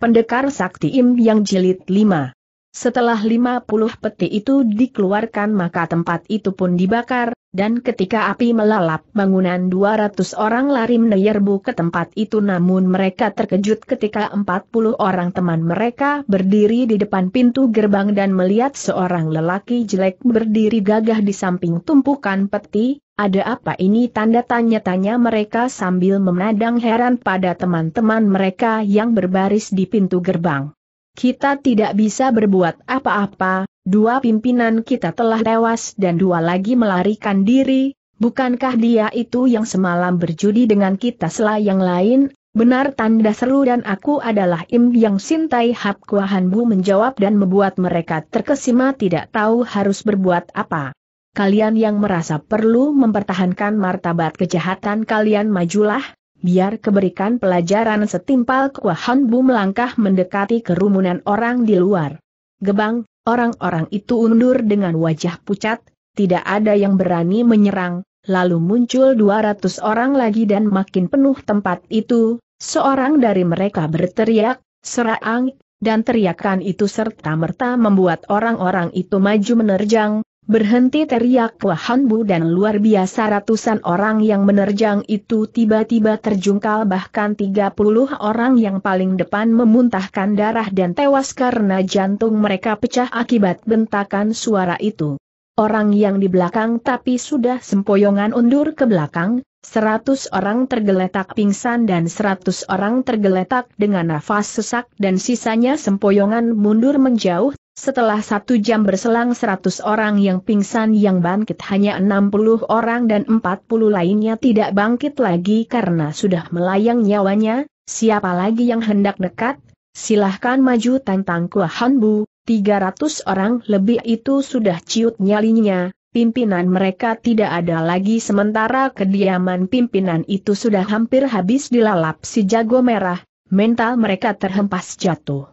Pendekar Sakti Im yang jilid 5. Setelah 50 peti itu dikeluarkan maka tempat itu pun dibakar, dan ketika api melalap bangunan 200 orang lari menyerbu ke tempat itu namun mereka terkejut ketika 40 orang teman mereka berdiri di depan pintu gerbang dan melihat seorang lelaki jelek berdiri gagah di samping tumpukan peti, ada apa ini tanda tanya-tanya mereka sambil memandang heran pada teman-teman mereka yang berbaris di pintu gerbang. Kita tidak bisa berbuat apa-apa, dua pimpinan kita telah tewas dan dua lagi melarikan diri, bukankah dia itu yang semalam berjudi dengan kita selah yang lain Benar tanda seru dan aku adalah Im Yang Sintai Hap Kuahan Bu menjawab dan membuat mereka terkesima tidak tahu harus berbuat apa kalian yang merasa perlu mempertahankan martabat kejahatan kalian majulah, biar keberikan pelajaran setimpal Kuahan Bu melangkah mendekati kerumunan orang di luar. Gebang, orang-orang itu undur dengan wajah pucat, tidak ada yang berani menyerang, lalu muncul 200 orang lagi dan makin penuh tempat itu, seorang dari mereka berteriak, serang, dan teriakan itu serta-merta membuat orang-orang itu maju menerjang, Berhenti teriak Wahan Bu dan luar biasa ratusan orang yang menerjang itu tiba-tiba terjungkal bahkan 30 orang yang paling depan memuntahkan darah dan tewas karena jantung mereka pecah akibat bentakan suara itu. Orang yang di belakang tapi sudah sempoyongan undur ke belakang, Seratus orang tergeletak pingsan dan seratus orang tergeletak dengan nafas sesak dan sisanya sempoyongan mundur menjauh setelah satu jam berselang seratus orang yang pingsan yang bangkit hanya enam puluh orang dan empat puluh lainnya tidak bangkit lagi karena sudah melayang nyawanya, siapa lagi yang hendak dekat, silahkan maju tantang Tiga ratus orang lebih itu sudah ciut nyalinya, pimpinan mereka tidak ada lagi sementara kediaman pimpinan itu sudah hampir habis dilalap si jago merah, mental mereka terhempas jatuh.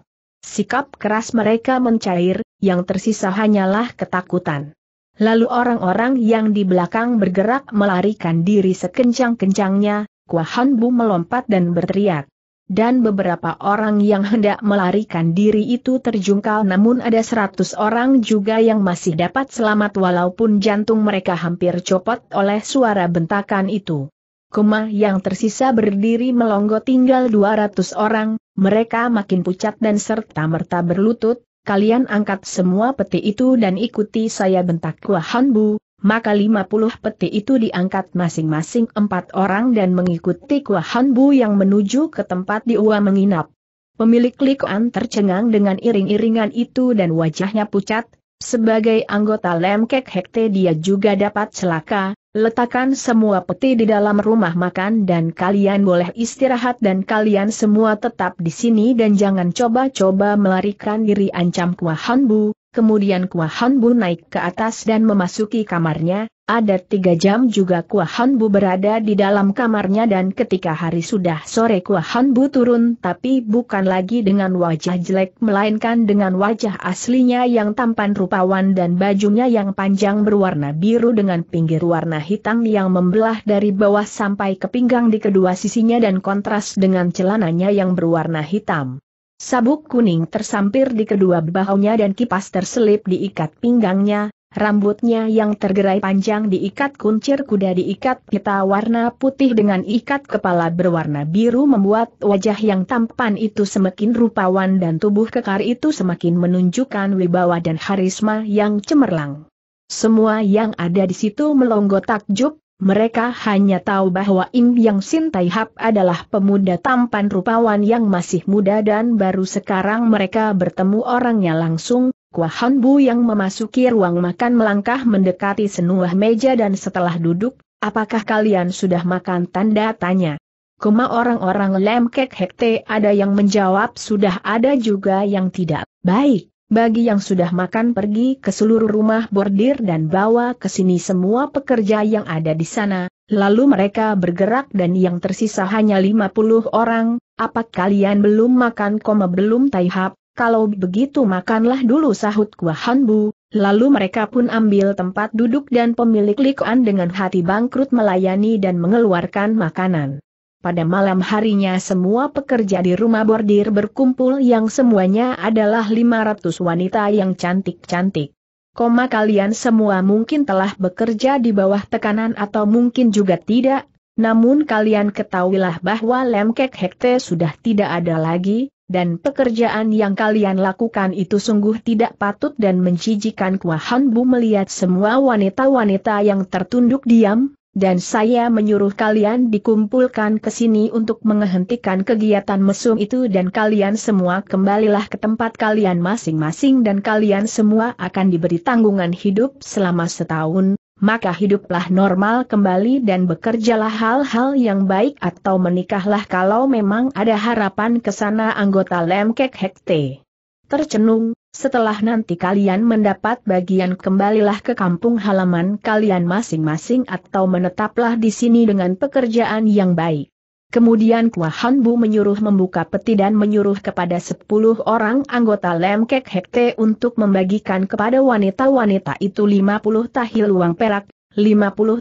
Sikap keras mereka mencair, yang tersisa hanyalah ketakutan. Lalu orang-orang yang di belakang bergerak melarikan diri sekencang-kencangnya, Kuahan Bu melompat dan berteriak. Dan beberapa orang yang hendak melarikan diri itu terjungkal namun ada seratus orang juga yang masih dapat selamat walaupun jantung mereka hampir copot oleh suara bentakan itu. Kuma yang tersisa berdiri melongo tinggal dua ratus orang, mereka makin pucat dan serta-merta berlutut, kalian angkat semua peti itu dan ikuti saya bentak Kuahan Hanbu. maka 50 peti itu diangkat masing-masing empat orang dan mengikuti Kuahan Hanbu yang menuju ke tempat di uang menginap. Pemilik likuan tercengang dengan iring-iringan itu dan wajahnya pucat, sebagai anggota Lemkek Hekte dia juga dapat celaka, Letakkan semua peti di dalam rumah makan dan kalian boleh istirahat dan kalian semua tetap di sini dan jangan coba-coba melarikan diri ancam Kua Hanbu, Kemudian Kua Han Bu naik ke atas dan memasuki kamarnya, ada tiga jam juga Kua Han Bu berada di dalam kamarnya dan ketika hari sudah sore Kua Han Bu turun tapi bukan lagi dengan wajah jelek melainkan dengan wajah aslinya yang tampan rupawan dan bajunya yang panjang berwarna biru dengan pinggir warna hitam yang membelah dari bawah sampai ke pinggang di kedua sisinya dan kontras dengan celananya yang berwarna hitam. Sabuk kuning tersampir di kedua bahunya dan kipas terselip diikat pinggangnya, rambutnya yang tergerai panjang diikat kuncir kuda diikat pita warna putih dengan ikat kepala berwarna biru membuat wajah yang tampan itu semakin rupawan dan tubuh kekar itu semakin menunjukkan wibawa dan harisma yang cemerlang. Semua yang ada di situ melonggo takjub, mereka hanya tahu bahwa Im Yang Sin Tai Hap adalah pemuda tampan rupawan yang masih muda dan baru sekarang mereka bertemu orangnya langsung, Kuahan Bu yang memasuki ruang makan melangkah mendekati senuah meja dan setelah duduk, apakah kalian sudah makan tanda tanya. Koma orang-orang lemkek hekte ada yang menjawab sudah ada juga yang tidak. Baik, bagi yang sudah makan pergi ke seluruh rumah bordir dan bawa ke sini semua pekerja yang ada di sana, lalu mereka bergerak dan yang tersisa hanya 50 orang, apa kalian belum makan koma belum taihap, kalau begitu makanlah dulu sahut kuah hanbu, lalu mereka pun ambil tempat duduk dan pemilik likuan dengan hati bangkrut melayani dan mengeluarkan makanan. Pada malam harinya semua pekerja di rumah bordir berkumpul yang semuanya adalah 500 wanita yang cantik-cantik. Koma kalian semua mungkin telah bekerja di bawah tekanan atau mungkin juga tidak, namun kalian ketahuilah bahwa Lemkek Hekte sudah tidak ada lagi, dan pekerjaan yang kalian lakukan itu sungguh tidak patut dan menjijikan Kuahan Bu melihat semua wanita-wanita yang tertunduk diam, dan saya menyuruh kalian dikumpulkan ke sini untuk menghentikan kegiatan mesum itu dan kalian semua kembalilah ke tempat kalian masing-masing dan kalian semua akan diberi tanggungan hidup selama setahun, maka hiduplah normal kembali dan bekerjalah hal-hal yang baik atau menikahlah kalau memang ada harapan ke sana anggota Lemkek Hekte tercenung, setelah nanti kalian mendapat bagian kembalilah ke kampung halaman kalian masing-masing atau menetaplah di sini dengan pekerjaan yang baik. Kemudian Kua Hanbu menyuruh membuka peti dan menyuruh kepada sepuluh orang anggota Lem Kek Hekte untuk membagikan kepada wanita-wanita itu 50 tahil uang perak, 50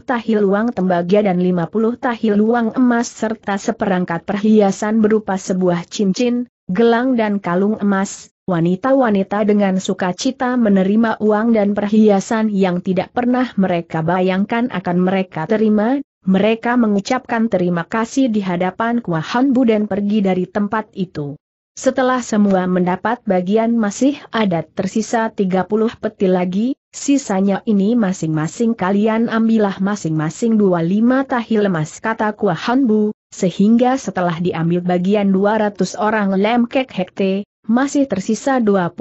tahil uang tembaga dan 50 tahil uang emas serta seperangkat perhiasan berupa sebuah cincin, gelang dan kalung emas, Wanita-wanita dengan sukacita menerima uang dan perhiasan yang tidak pernah mereka bayangkan akan mereka terima, mereka mengucapkan terima kasih di hadapan Kuahan Bu dan pergi dari tempat itu. Setelah semua mendapat bagian masih ada tersisa 30 peti lagi, sisanya ini masing-masing kalian ambillah masing-masing 25 tahi lemas kata Kuahan Bu, sehingga setelah diambil bagian 200 orang lemkek hekte, masih tersisa 25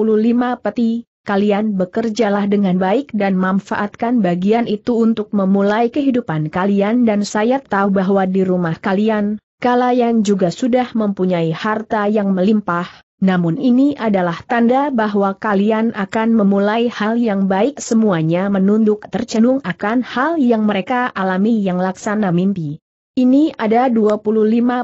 peti, kalian bekerjalah dengan baik dan manfaatkan bagian itu untuk memulai kehidupan kalian dan saya tahu bahwa di rumah kalian, kalian juga sudah mempunyai harta yang melimpah, namun ini adalah tanda bahwa kalian akan memulai hal yang baik semuanya menunduk tercenung akan hal yang mereka alami yang laksana mimpi. Ini ada 25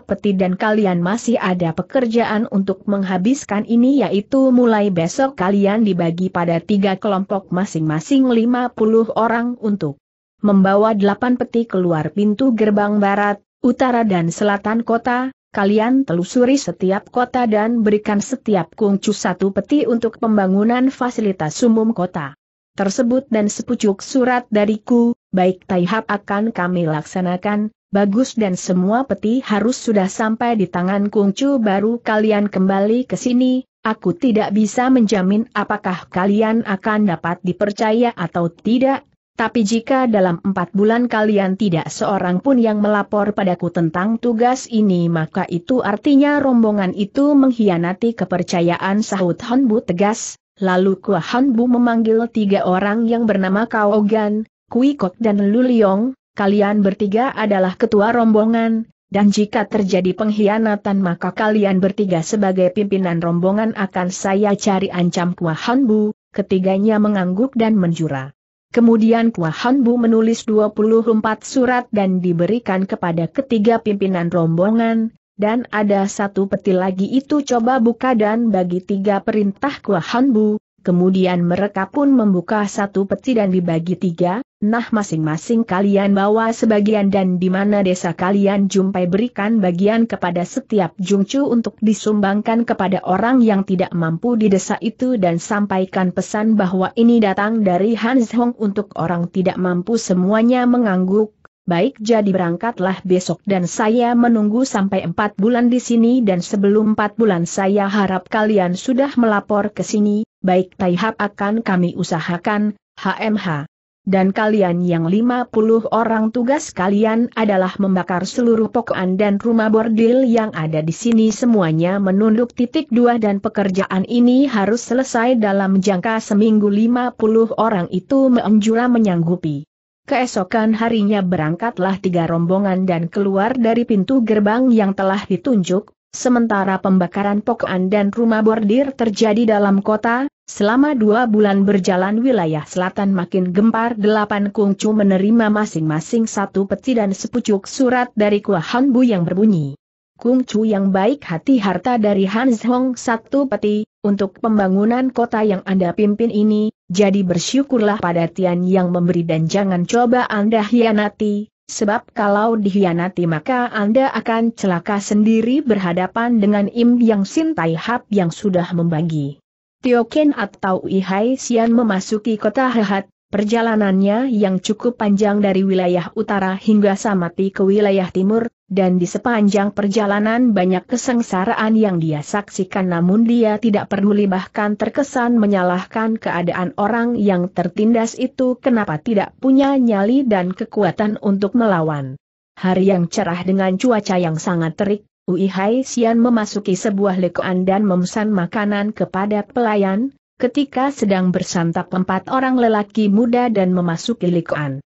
peti dan kalian masih ada pekerjaan untuk menghabiskan ini yaitu mulai besok kalian dibagi pada tiga kelompok masing-masing 50 orang untuk membawa 8 peti keluar pintu gerbang barat, utara dan selatan kota, kalian telusuri setiap kota dan berikan setiap kungcu satu peti untuk pembangunan fasilitas umum kota tersebut dan sepucuk surat dariku, baik taihap akan kami laksanakan, Bagus dan semua peti harus sudah sampai di tangan Kungcu baru kalian kembali ke sini, aku tidak bisa menjamin apakah kalian akan dapat dipercaya atau tidak, tapi jika dalam empat bulan kalian tidak seorang pun yang melapor padaku tentang tugas ini maka itu artinya rombongan itu mengkhianati kepercayaan sahut Honbu tegas, lalu Kua Honbu memanggil tiga orang yang bernama Kaogan, Kuikok dan Luliong, kalian bertiga adalah ketua rombongan, dan jika terjadi pengkhianatan maka kalian bertiga sebagai pimpinan rombongan akan saya cari ancam Kua Bu, ketiganya mengangguk dan menjura. Kemudian Kua Bu menulis 24 surat dan diberikan kepada ketiga pimpinan rombongan, dan ada satu peti lagi itu coba buka dan bagi tiga perintah Kua Bu, Kemudian mereka pun membuka satu peti dan dibagi tiga, nah masing-masing kalian bawa sebagian dan di mana desa kalian jumpai berikan bagian kepada setiap jungcu untuk disumbangkan kepada orang yang tidak mampu di desa itu dan sampaikan pesan bahwa ini datang dari Hans Hong untuk orang tidak mampu semuanya mengangguk, Baik jadi berangkatlah besok dan saya menunggu sampai empat bulan di sini dan sebelum empat bulan saya harap kalian sudah melapor ke sini, baik Taihap akan kami usahakan, HMH. Dan kalian yang lima puluh orang tugas kalian adalah membakar seluruh pokokan dan rumah bordil yang ada di sini semuanya menunduk titik dua dan pekerjaan ini harus selesai dalam jangka seminggu lima puluh orang itu Meongjura menyanggupi. Keesokan harinya berangkatlah tiga rombongan dan keluar dari pintu gerbang yang telah ditunjuk, sementara pembakaran pokokan dan rumah bordir terjadi dalam kota, selama dua bulan berjalan wilayah selatan makin gempar delapan kungcu menerima masing-masing satu peti dan sepucuk surat dari kuah Hanbu yang berbunyi. Kungcu yang baik hati harta dari Hans Hong satu peti, untuk pembangunan kota yang Anda pimpin ini, jadi bersyukurlah pada Tian yang memberi dan jangan coba Anda hianati, sebab kalau dihianati maka Anda akan celaka sendiri berhadapan dengan Im Yang Sin Tai Hap yang sudah membagi. Tio Ken atau Ihai Sian memasuki kota Hehat, Perjalanannya yang cukup panjang dari wilayah utara hingga Samati ke wilayah timur, dan di sepanjang perjalanan banyak kesengsaraan yang dia saksikan namun dia tidak peduli bahkan terkesan menyalahkan keadaan orang yang tertindas itu kenapa tidak punya nyali dan kekuatan untuk melawan. Hari yang cerah dengan cuaca yang sangat terik, Uihai Hai Sian memasuki sebuah lekoan dan memesan makanan kepada pelayan, ketika sedang bersantap empat orang lelaki muda dan memasuki likoan.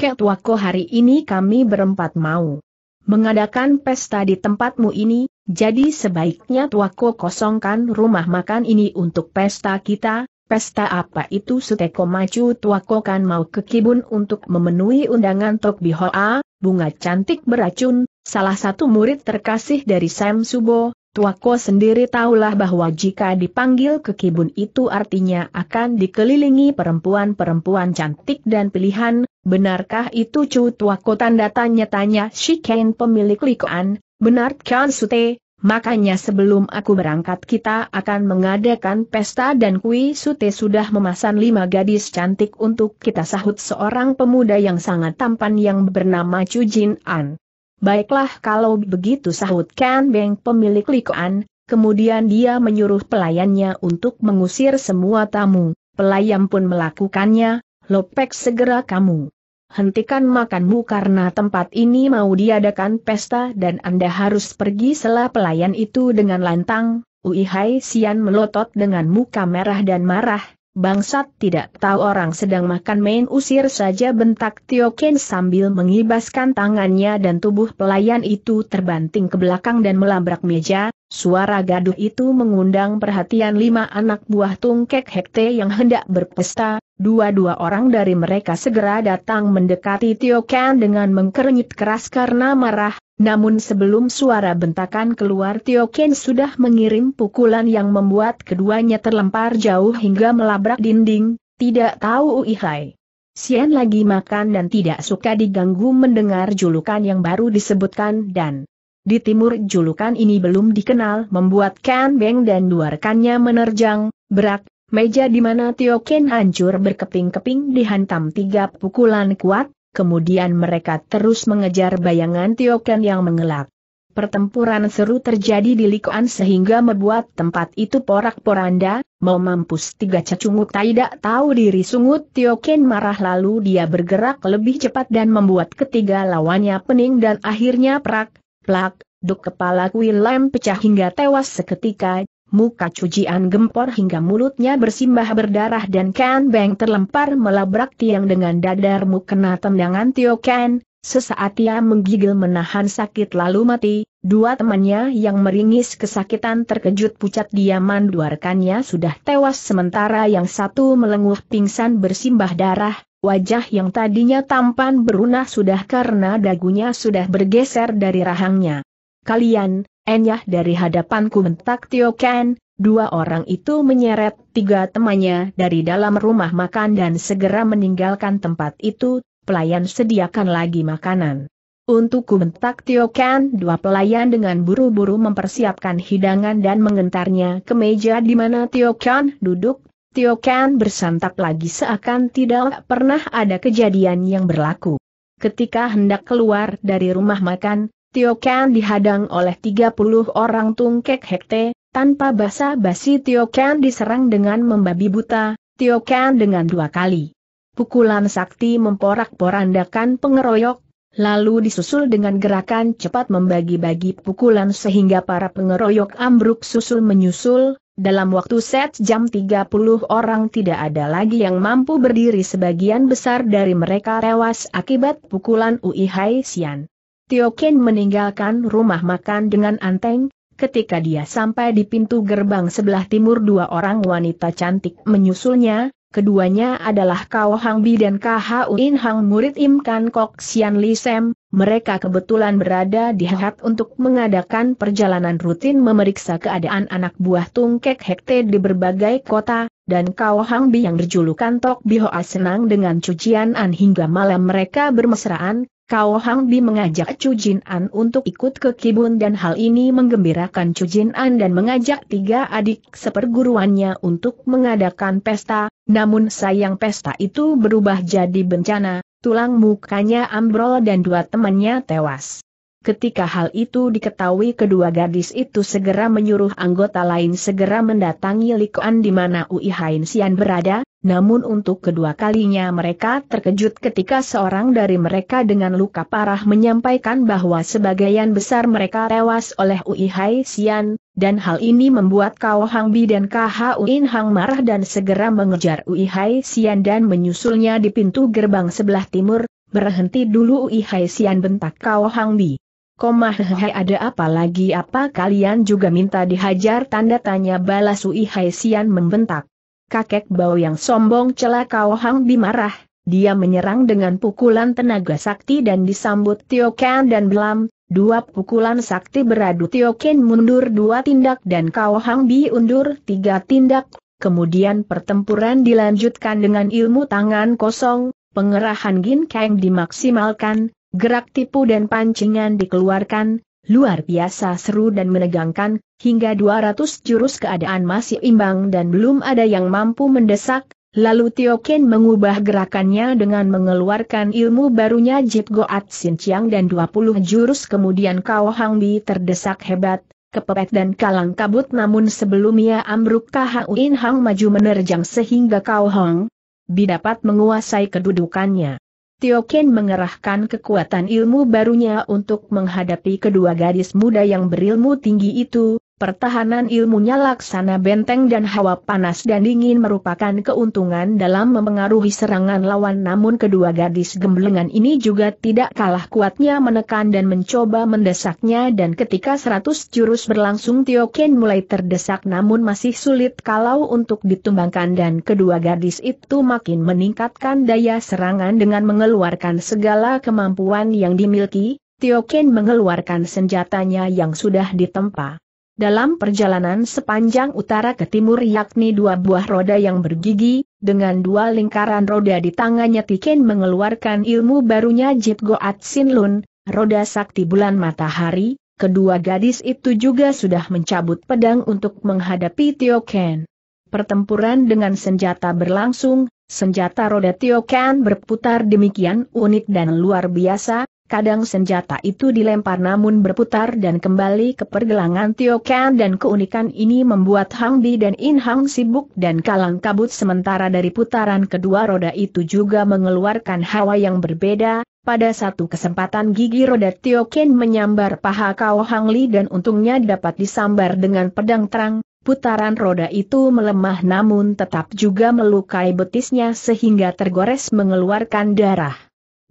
Ketuaku hari ini kami berempat mau mengadakan pesta di tempatmu ini, jadi sebaiknya tuaku kosongkan rumah makan ini untuk pesta kita, pesta apa itu Suteko Maju Tuako kan mau ke kibun untuk memenuhi undangan Tok Bihoa, bunga cantik beracun, salah satu murid terkasih dari Sam Subo, Tuako sendiri tahulah bahwa jika dipanggil ke kibun itu artinya akan dikelilingi perempuan-perempuan cantik dan pilihan, benarkah itu Cu Tuako tanda tanya-tanya si pemilik likoan, benar Kan Sute, makanya sebelum aku berangkat kita akan mengadakan pesta dan kui Sute sudah memasang lima gadis cantik untuk kita sahut seorang pemuda yang sangat tampan yang bernama Chu Jin An. Baiklah kalau begitu sahut Kan Beng pemilik likoan, kemudian dia menyuruh pelayannya untuk mengusir semua tamu, pelayan pun melakukannya, Lopek segera kamu. Hentikan makanmu karena tempat ini mau diadakan pesta dan Anda harus pergi setelah pelayan itu dengan lantang, Uihai Sian melotot dengan muka merah dan marah, Bangsat tidak tahu orang sedang makan main usir saja bentak Tio Ken sambil mengibaskan tangannya dan tubuh pelayan itu terbanting ke belakang dan melabrak meja, suara gaduh itu mengundang perhatian lima anak buah tungkek hekte yang hendak berpesta, dua-dua orang dari mereka segera datang mendekati Tio Ken dengan mengkernyit keras karena marah, namun sebelum suara bentakan keluar Tio Ken sudah mengirim pukulan yang membuat keduanya terlempar jauh hingga melabrak dinding, tidak tahu Uihai. Sian lagi makan dan tidak suka diganggu mendengar julukan yang baru disebutkan dan di timur julukan ini belum dikenal membuat Kan Beng dan dua rekannya menerjang, berak, meja di mana Tio Ken hancur berkeping-keping dihantam tiga pukulan kuat, kemudian mereka terus mengejar bayangan Tioken yang mengelak. Pertempuran seru terjadi di Likuan sehingga membuat tempat itu porak-poranda, mau mampus tiga cacunguk tidak tahu diri sungut Tioken marah lalu dia bergerak lebih cepat dan membuat ketiga lawannya pening dan akhirnya prak, plak, duk kepala William pecah hingga tewas seketika, muka cucian gempor hingga mulutnya bersimbah berdarah dan Ken Beng terlempar melabrak tiang dengan dadarmu kena tendangan Tio Ken, Sesaat ia menggigil menahan sakit lalu mati, dua temannya yang meringis kesakitan terkejut pucat dia manduarkannya sudah tewas sementara yang satu melenguh pingsan bersimbah darah, wajah yang tadinya tampan berunah sudah karena dagunya sudah bergeser dari rahangnya. Kalian, Enyah dari hadapanku bentak Tio Ken, dua orang itu menyeret tiga temannya dari dalam rumah makan dan segera meninggalkan tempat itu, pelayan sediakan lagi makanan. Untukku bentak Tio Ken, dua pelayan dengan buru-buru mempersiapkan hidangan dan mengentarnya ke meja di mana Tio Ken duduk. Tio Ken bersantap lagi seakan tidak pernah ada kejadian yang berlaku. Ketika hendak keluar dari rumah makan, Tio Ken dihadang oleh 30 orang tungkek hekte, tanpa basa-basi Tio Ken diserang dengan membabi buta, Tio Ken dengan dua kali. Pukulan sakti memporak-porandakan pengeroyok, lalu disusul dengan gerakan cepat membagi-bagi pukulan sehingga para pengeroyok ambruk susul menyusul, dalam waktu set jam 30 orang tidak ada lagi yang mampu berdiri sebagian besar dari mereka tewas akibat pukulan Uihai Hai Sian. Tio Ken meninggalkan rumah makan dengan anteng, ketika dia sampai di pintu gerbang sebelah timur dua orang wanita cantik menyusulnya, keduanya adalah Kao Hang Bi dan Kha Uin Hang murid Im Kan Kok Sian Li Sem, mereka kebetulan berada di Hat untuk mengadakan perjalanan rutin memeriksa keadaan anak buah Tungkek Hekte di berbagai kota, dan Kao Hang Bi yang berjulukan Tok Bihoa senang dengan cucian An hingga malam mereka bermesraan, Kauhang Hang Di mengajak Chu Jin An untuk ikut ke Kibun dan hal ini menggembirakan Chu Jin An dan mengajak tiga adik seperguruannya untuk mengadakan pesta, namun sayang pesta itu berubah jadi bencana, tulang mukanya ambrol dan dua temannya tewas. Ketika hal itu diketahui kedua gadis itu segera menyuruh anggota lain segera mendatangi Likuan di mana Ui Hain Sian berada, namun untuk kedua kalinya mereka terkejut ketika seorang dari mereka dengan luka parah menyampaikan bahwa sebagian besar mereka tewas oleh Ui Hai Sian, dan hal ini membuat Kao Hang Bi dan Kha Uin Hang marah dan segera mengejar Ui Hai Sian dan menyusulnya di pintu gerbang sebelah timur, berhenti dulu Ui Hai Sian bentak Kao Hang Bi. Koma hehehe ada apa lagi apa kalian juga minta dihajar tanda tanya balas Ui Hai Sian membentak. Kakek bau yang sombong celaka Hang Bimarah, dia menyerang dengan pukulan tenaga sakti dan disambut Tio Ken dan Blam, dua pukulan sakti beradu Tio Ken mundur dua tindak dan Hang Bi undur tiga tindak, kemudian pertempuran dilanjutkan dengan ilmu tangan kosong, pengerahan Gin Kang dimaksimalkan, Gerak tipu dan pancingan dikeluarkan, luar biasa seru dan menegangkan, hingga 200 jurus keadaan masih imbang dan belum ada yang mampu mendesak, lalu Tio Ken mengubah gerakannya dengan mengeluarkan ilmu barunya Jip Goat Sin Chiang dan 20 jurus kemudian Kau Hang Bi terdesak hebat, kepepet dan kalang kabut namun sebelumnya ambruk Kau In Hang maju menerjang sehingga Kau Hang Bi dapat menguasai kedudukannya. Tio Ken mengerahkan kekuatan ilmu barunya untuk menghadapi kedua gadis muda yang berilmu tinggi itu, Pertahanan ilmunya laksana benteng dan hawa panas dan dingin merupakan keuntungan dalam memengaruhi serangan lawan namun kedua gadis gemblengan ini juga tidak kalah kuatnya menekan dan mencoba mendesaknya dan ketika seratus jurus berlangsung Tio Ken mulai terdesak namun masih sulit kalau untuk ditumbangkan dan kedua gadis itu makin meningkatkan daya serangan dengan mengeluarkan segala kemampuan yang dimiliki, Tio Ken mengeluarkan senjatanya yang sudah ditempa. Dalam perjalanan sepanjang utara ke timur yakni dua buah roda yang bergigi, dengan dua lingkaran roda di tangannya Tiken mengeluarkan ilmu barunya Jit Goat Sin Lun, roda sakti bulan matahari, kedua gadis itu juga sudah mencabut pedang untuk menghadapi Tio Ken. Pertempuran dengan senjata berlangsung, senjata roda Tio Ken berputar demikian unik dan luar biasa, Kadang senjata itu dilempar namun berputar dan kembali ke pergelangan Tio Kan dan keunikan ini membuat Hang Di dan In Hang sibuk dan kalang kabut sementara dari putaran kedua roda itu juga mengeluarkan hawa yang berbeda, pada satu kesempatan gigi roda Tio Ken menyambar paha kau Hang Li dan untungnya dapat disambar dengan pedang terang, Putaran roda itu melemah namun tetap juga melukai betisnya sehingga tergores mengeluarkan darah.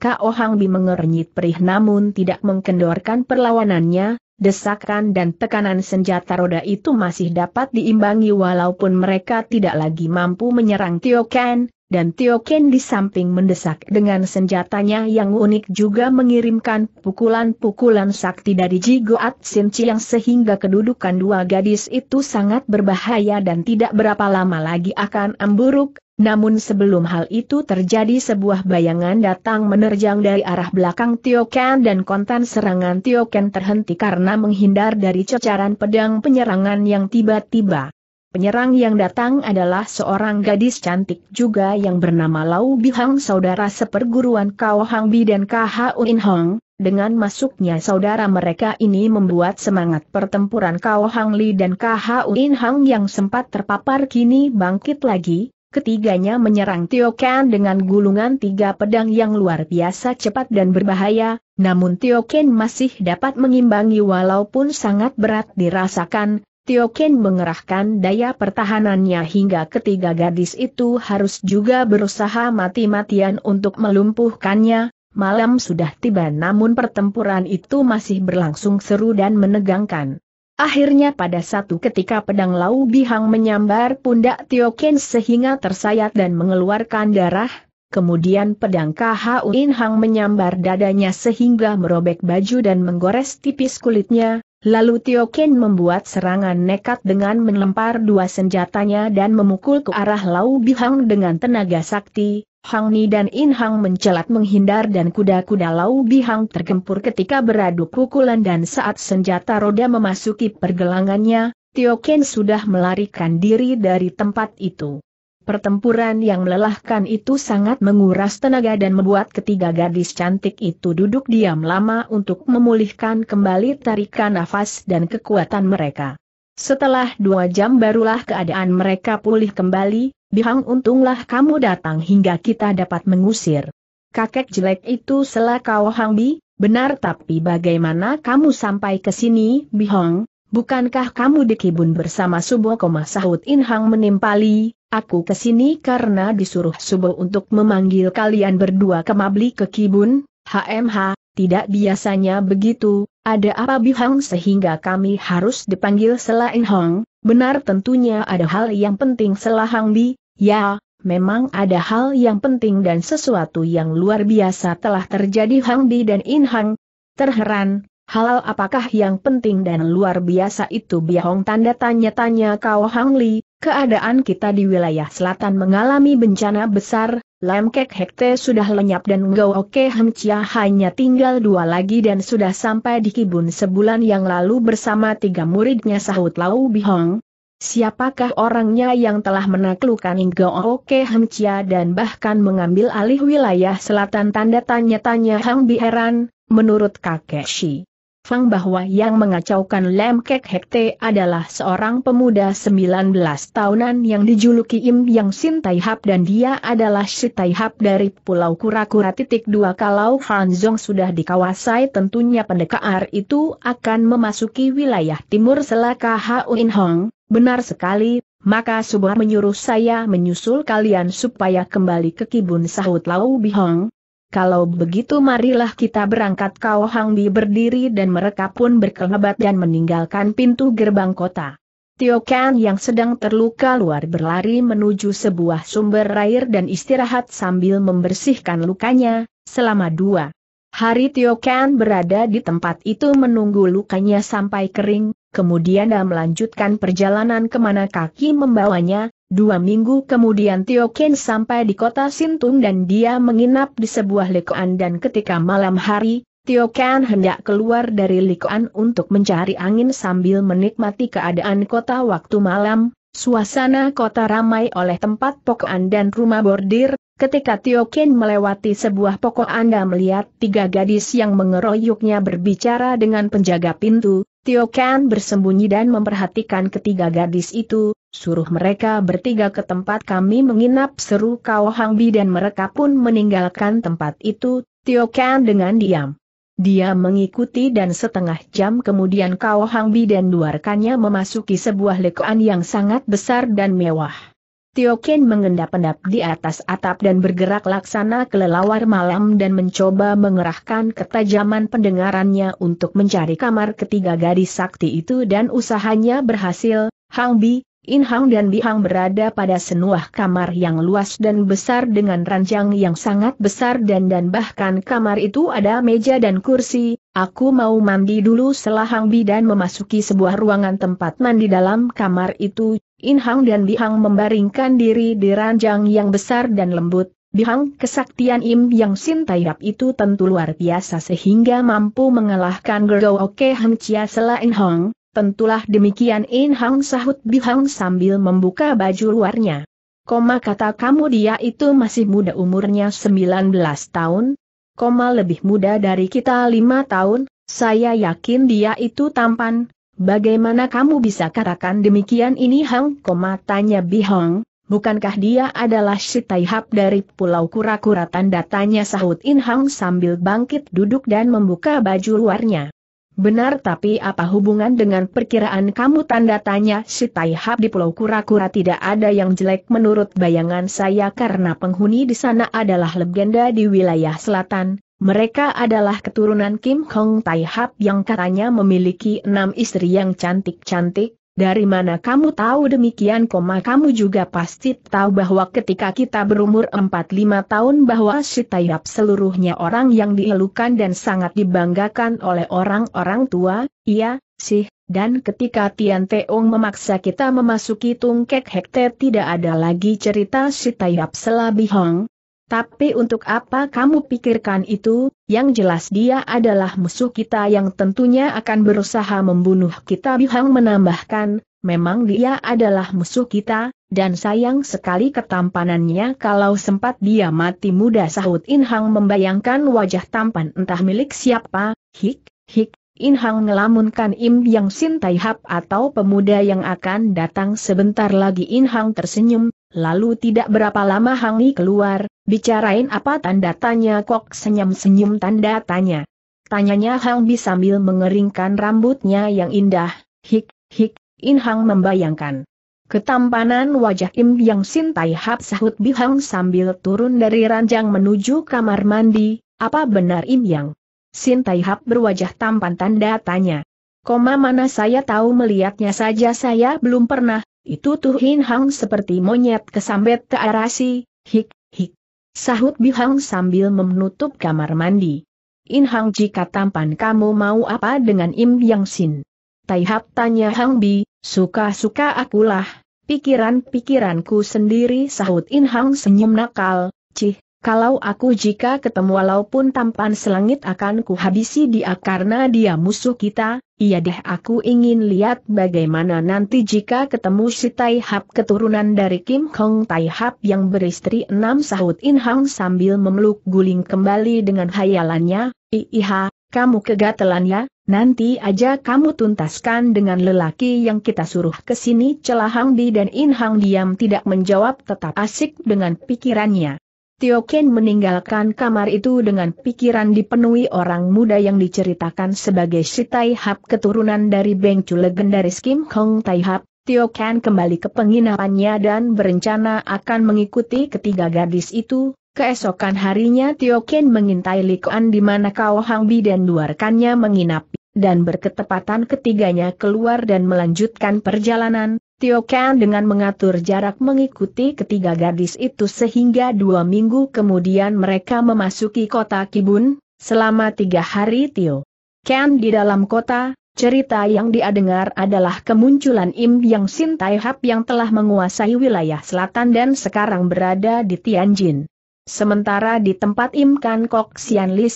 Kak Hang Bi mengernyit perih namun tidak mengkendorkan perlawanannya, desakan dan tekanan senjata roda itu masih dapat diimbangi walaupun mereka tidak lagi mampu menyerang Tio Ken, dan Tio Ken di samping mendesak dengan senjatanya yang unik juga mengirimkan pukulan-pukulan sakti dari Jigo Sin yang sehingga kedudukan dua gadis itu sangat berbahaya dan tidak berapa lama lagi akan amburuk, namun sebelum hal itu terjadi sebuah bayangan datang menerjang dari arah belakang Tio Ken dan konten serangan Tio Ken terhenti karena menghindar dari cecaran pedang penyerangan yang tiba-tiba. Penyerang yang datang adalah seorang gadis cantik juga yang bernama Lau Bihang saudara seperguruan Kao Hang Bi dan KH In Hong, dengan masuknya saudara mereka ini membuat semangat pertempuran Kao Hang Li dan KH In Hang yang sempat terpapar kini bangkit lagi, Ketiganya menyerang Tio Ken dengan gulungan tiga pedang yang luar biasa cepat dan berbahaya, namun Tio Ken masih dapat mengimbangi walaupun sangat berat dirasakan. Tio Ken mengerahkan daya pertahanannya hingga ketiga gadis itu harus juga berusaha mati-matian untuk melumpuhkannya. Malam sudah tiba namun pertempuran itu masih berlangsung seru dan menegangkan. Akhirnya pada satu ketika pedang Lau Bihang menyambar pundak Tio Ken sehingga tersayat dan mengeluarkan darah, kemudian pedang KH In Hang menyambar dadanya sehingga merobek baju dan menggores tipis kulitnya, lalu Tio Ken membuat serangan nekat dengan melempar dua senjatanya dan memukul ke arah Lau Bihang dengan tenaga sakti, Hang Ni dan In Hang mencelat menghindar dan kuda-kuda Lau Bihang tergempur ketika beradu pukulan dan saat senjata roda memasuki pergelangannya, Tio Ken sudah melarikan diri dari tempat itu. Pertempuran yang melelahkan itu sangat menguras tenaga dan membuat ketiga gadis cantik itu duduk diam lama untuk memulihkan kembali tarikan nafas dan kekuatan mereka. Setelah dua jam barulah keadaan mereka pulih kembali, Bihang untunglah kamu datang hingga kita dapat mengusir. Kakek jelek itu Selah kau Bi, benar tapi bagaimana kamu sampai ke sini, Bihang? Bukankah kamu di kibun bersama Subo koma sahut Inhang menimpali, aku ke sini karena disuruh Subo untuk memanggil kalian berdua ke Mabli ke kibun, HMH, tidak biasanya begitu, ada apa Bihang sehingga kami harus dipanggil sela Inhang, Benar tentunya ada hal yang penting Hang bi, Ya, memang ada hal yang penting dan sesuatu yang luar biasa telah terjadi Hang Di dan In Hang. Terheran, Hal apakah yang penting dan luar biasa itu Biahong tanda tanya-tanya kau Hang Li, keadaan kita di wilayah selatan mengalami bencana besar, Lam Kek Hekte sudah lenyap dan Ngau Oke Hem Chia hanya tinggal dua lagi dan sudah sampai di Kibun sebulan yang lalu bersama tiga muridnya sahut Lau Bihong, Siapakah orangnya yang telah menaklukkan Inggo Oke Chia dan bahkan mengambil alih wilayah selatan tanda tanya-tanya Hang Bi menurut kakek Shi. Fang bahwa yang mengacaukan Lem Kek Hekte adalah seorang pemuda 19 tahunan yang dijuluki Im Yang Sin Tai Hap dan dia adalah Si Tai Hap dari Pulau Kura-Kura titik dua kalau Han sudah dikawasai tentunya pendekar itu akan memasuki wilayah timur selaka In Hong, Benar sekali, maka Subar menyuruh saya menyusul kalian supaya kembali ke kibun sahut Lau Bihong. Kalau begitu marilah kita berangkat Kau Hang Bi berdiri dan mereka pun berkelebat dan meninggalkan pintu gerbang kota. Tio Kan yang sedang terluka luar berlari menuju sebuah sumber air dan istirahat sambil membersihkan lukanya, selama dua hari Tio Kan berada di tempat itu menunggu lukanya sampai kering, kemudian dia melanjutkan perjalanan kemana kaki membawanya, dua minggu kemudian Tio Ken sampai di kota Sintung dan dia menginap di sebuah lekoan dan ketika malam hari, Tio Ken hendak keluar dari lekoan untuk mencari angin sambil menikmati keadaan kota waktu malam, suasana kota ramai oleh tempat pokokan dan rumah bordir, Ketika Tio Ken melewati sebuah pokok Anda melihat tiga gadis yang mengeroyoknya berbicara dengan penjaga pintu, Tio Ken bersembunyi dan memperhatikan ketiga gadis itu, suruh mereka bertiga ke tempat kami menginap seru kau Hang Bi dan mereka pun meninggalkan tempat itu, Tio Ken dengan diam. Dia mengikuti dan setengah jam kemudian kau Hang Bi dan dua rekannya memasuki sebuah lekuan yang sangat besar dan mewah. Tio Ken mengendap-endap di atas atap dan bergerak laksana kelelawar malam dan mencoba mengerahkan ketajaman pendengarannya untuk mencari kamar ketiga gadis sakti itu dan usahanya berhasil, Hang Bi, In Hang dan Bi Hang berada pada senuah kamar yang luas dan besar dengan ranjang yang sangat besar dan dan bahkan kamar itu ada meja dan kursi, Aku mau mandi dulu setelah Hang Bi dan memasuki sebuah ruangan tempat mandi dalam kamar itu, Inhong dan Bihang membaringkan diri di ranjang yang besar dan lembut, Bihang kesaktian Im Yang Sin rap itu tentu luar biasa sehingga mampu mengalahkan Gergo Oke Hang Chia Sela Hong. tentulah demikian Inhong sahut Bihang sambil membuka baju luarnya. Koma kata kamu dia itu masih muda umurnya 19 tahun, koma lebih muda dari kita 5 tahun, saya yakin dia itu tampan, Bagaimana kamu bisa katakan demikian ini Hang Koma tanya Hong. bukankah dia adalah si Taihap dari Pulau Kura-Kura tanda tanya sahut In Hang sambil bangkit duduk dan membuka baju luarnya. Benar tapi apa hubungan dengan perkiraan kamu tanda tanya si Taihap di Pulau Kura-Kura tidak ada yang jelek menurut bayangan saya karena penghuni di sana adalah legenda di wilayah selatan, mereka adalah keturunan Kim Hong Tai Hap yang katanya memiliki enam istri yang cantik-cantik, dari mana kamu tahu demikian koma kamu juga pasti tahu bahwa ketika kita berumur 45 tahun bahwa si Taihap seluruhnya orang yang dielukan dan sangat dibanggakan oleh orang-orang tua, iya, sih, dan ketika Tian Teong memaksa kita memasuki Tungkek Hekte tidak ada lagi cerita si selabi Hong. Tapi untuk apa kamu pikirkan itu, yang jelas dia adalah musuh kita yang tentunya akan berusaha membunuh kita Bihang menambahkan, memang dia adalah musuh kita, dan sayang sekali ketampanannya kalau sempat dia mati muda sahut Inhang membayangkan wajah tampan entah milik siapa, hik, hik, Inhang ngelamunkan Im Yang Sin Tai Hap atau pemuda yang akan datang sebentar lagi Inhang tersenyum, Lalu tidak berapa lama Hang Li keluar, bicarain apa tanda tanya kok senyum-senyum tanda tanya. Tanyanya Hang Bi sambil mengeringkan rambutnya yang indah, hik, hik, In Hang membayangkan. Ketampanan wajah Im Yang sintai Hap sahut Bi Hang sambil turun dari ranjang menuju kamar mandi, apa benar Im Yang? sintai Hap berwajah tampan tanda tanya. Koma mana saya tahu melihatnya saja saya belum pernah, itu tuh Hin Hang seperti monyet kesambet ke arasi, hik, hik. Sahut Bi Hang sambil menutup kamar mandi. In Hang jika tampan kamu mau apa dengan Im Yang Sin? Taihap tanya Hang Bi, suka-suka akulah, pikiran-pikiranku sendiri sahut In Hang senyum nakal, cih, kalau aku jika ketemu walaupun tampan selangit akan kuhabisi dia karena dia musuh kita, iya deh aku ingin lihat bagaimana nanti jika ketemu si Tai Hap keturunan dari Kim Kong Tai Hap yang beristri enam sahut In Hang sambil memeluk guling kembali dengan hayalannya, Iha, kamu kegatelan ya, nanti aja kamu tuntaskan dengan lelaki yang kita suruh kesini. sini celah Bi dan In Hang diam tidak menjawab tetap asik dengan pikirannya. Tio Ken meninggalkan kamar itu dengan pikiran dipenuhi orang muda yang diceritakan sebagai si Tai Hap keturunan dari Beng Chu legendaris Kim Kong Tai Hap. Tio Ken kembali ke penginapannya dan berencana akan mengikuti ketiga gadis itu. Keesokan harinya Tio Ken mengintai Likuan di mana Kao Hang Bi dan dua rekannya menginap, dan berketepatan ketiganya keluar dan melanjutkan perjalanan, Tio Ken dengan mengatur jarak mengikuti ketiga gadis itu sehingga dua minggu kemudian mereka memasuki kota Kibun, selama tiga hari Tio Ken di dalam kota, cerita yang dia dengar adalah kemunculan Im Yang Sin Tai Hap yang telah menguasai wilayah selatan dan sekarang berada di Tianjin. Sementara di tempat Im Kan Kok Sian Li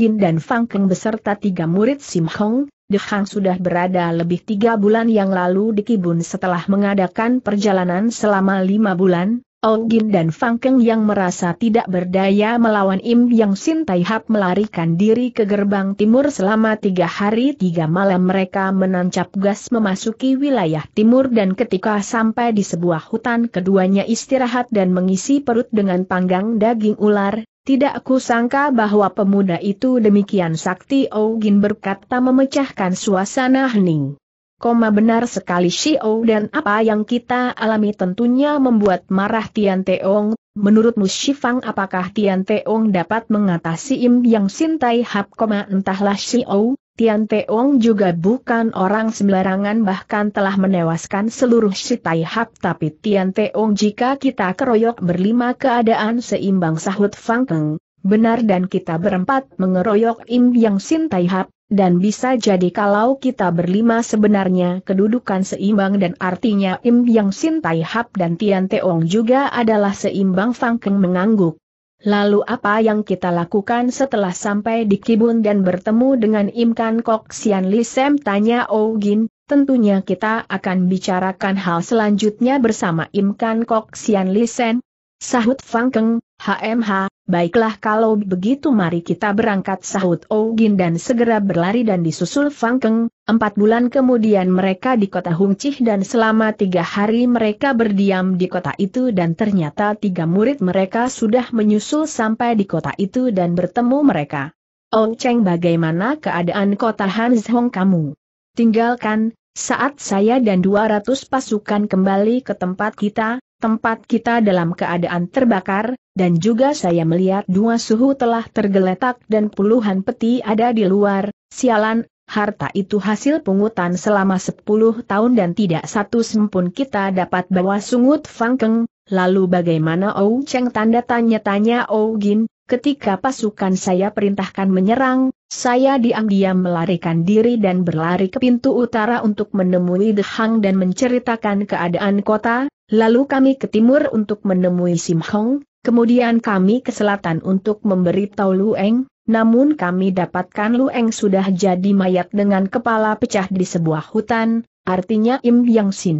Gin dan Fang Keng beserta tiga murid Sim Hong, Hang sudah berada lebih tiga bulan yang lalu di Kibun setelah mengadakan perjalanan selama lima bulan, Ong Gin dan Fang Keng yang merasa tidak berdaya melawan Im Yang Sin Tai Hap melarikan diri ke gerbang timur selama tiga hari tiga malam mereka menancap gas memasuki wilayah timur dan ketika sampai di sebuah hutan keduanya istirahat dan mengisi perut dengan panggang daging ular, tidak aku sangka bahwa pemuda itu demikian sakti gin berkata memecahkan suasana hening. Koma benar sekali Shio dan apa yang kita alami tentunya membuat marah Tian Teong. Menurutmu Shifang apakah Tian Teong dapat mengatasi Im Yang Sintai Hap, entahlah Shio? Tian Teong juga bukan orang sembarangan bahkan telah menewaskan seluruh si Tai Hap tapi Tian Teong jika kita keroyok berlima keadaan seimbang sahut Fang Keng, benar dan kita berempat mengeroyok Im Yang Sin Tai Hap, dan bisa jadi kalau kita berlima sebenarnya kedudukan seimbang dan artinya Im Yang Sin Tai Hap dan Tian Teong juga adalah seimbang Fang Keng mengangguk. Lalu apa yang kita lakukan setelah sampai di Kibun dan bertemu dengan Imkan Kok Sian Li tanya Ogin, tentunya kita akan bicarakan hal selanjutnya bersama Imkan Kok Sian Li Sen. Sahut Fang Keng, HMH, Baiklah kalau begitu mari kita berangkat sahut Ogin dan segera berlari dan disusul Fang Keng. Empat bulan kemudian mereka di kota Hungcih dan selama tiga hari mereka berdiam di kota itu dan ternyata tiga murid mereka sudah menyusul sampai di kota itu dan bertemu mereka. Ong oh Cheng bagaimana keadaan kota Hans kamu? Tinggalkan, saat saya dan 200 pasukan kembali ke tempat kita, tempat kita dalam keadaan terbakar, dan juga saya melihat dua suhu telah tergeletak dan puluhan peti ada di luar, sialan, harta itu hasil pungutan selama 10 tahun dan tidak satu sempun kita dapat bawa sungut fangkeng, lalu bagaimana Ou Cheng tanda tanya-tanya Ou Gin, Ketika pasukan saya perintahkan menyerang, saya diam-diam melarikan diri dan berlari ke pintu utara untuk menemui The Hang dan menceritakan keadaan kota, lalu kami ke timur untuk menemui Sim Hong, kemudian kami ke selatan untuk memberitahu Lu Eng, namun kami dapatkan Lu Eng sudah jadi mayat dengan kepala pecah di sebuah hutan, artinya Im Yang Sin.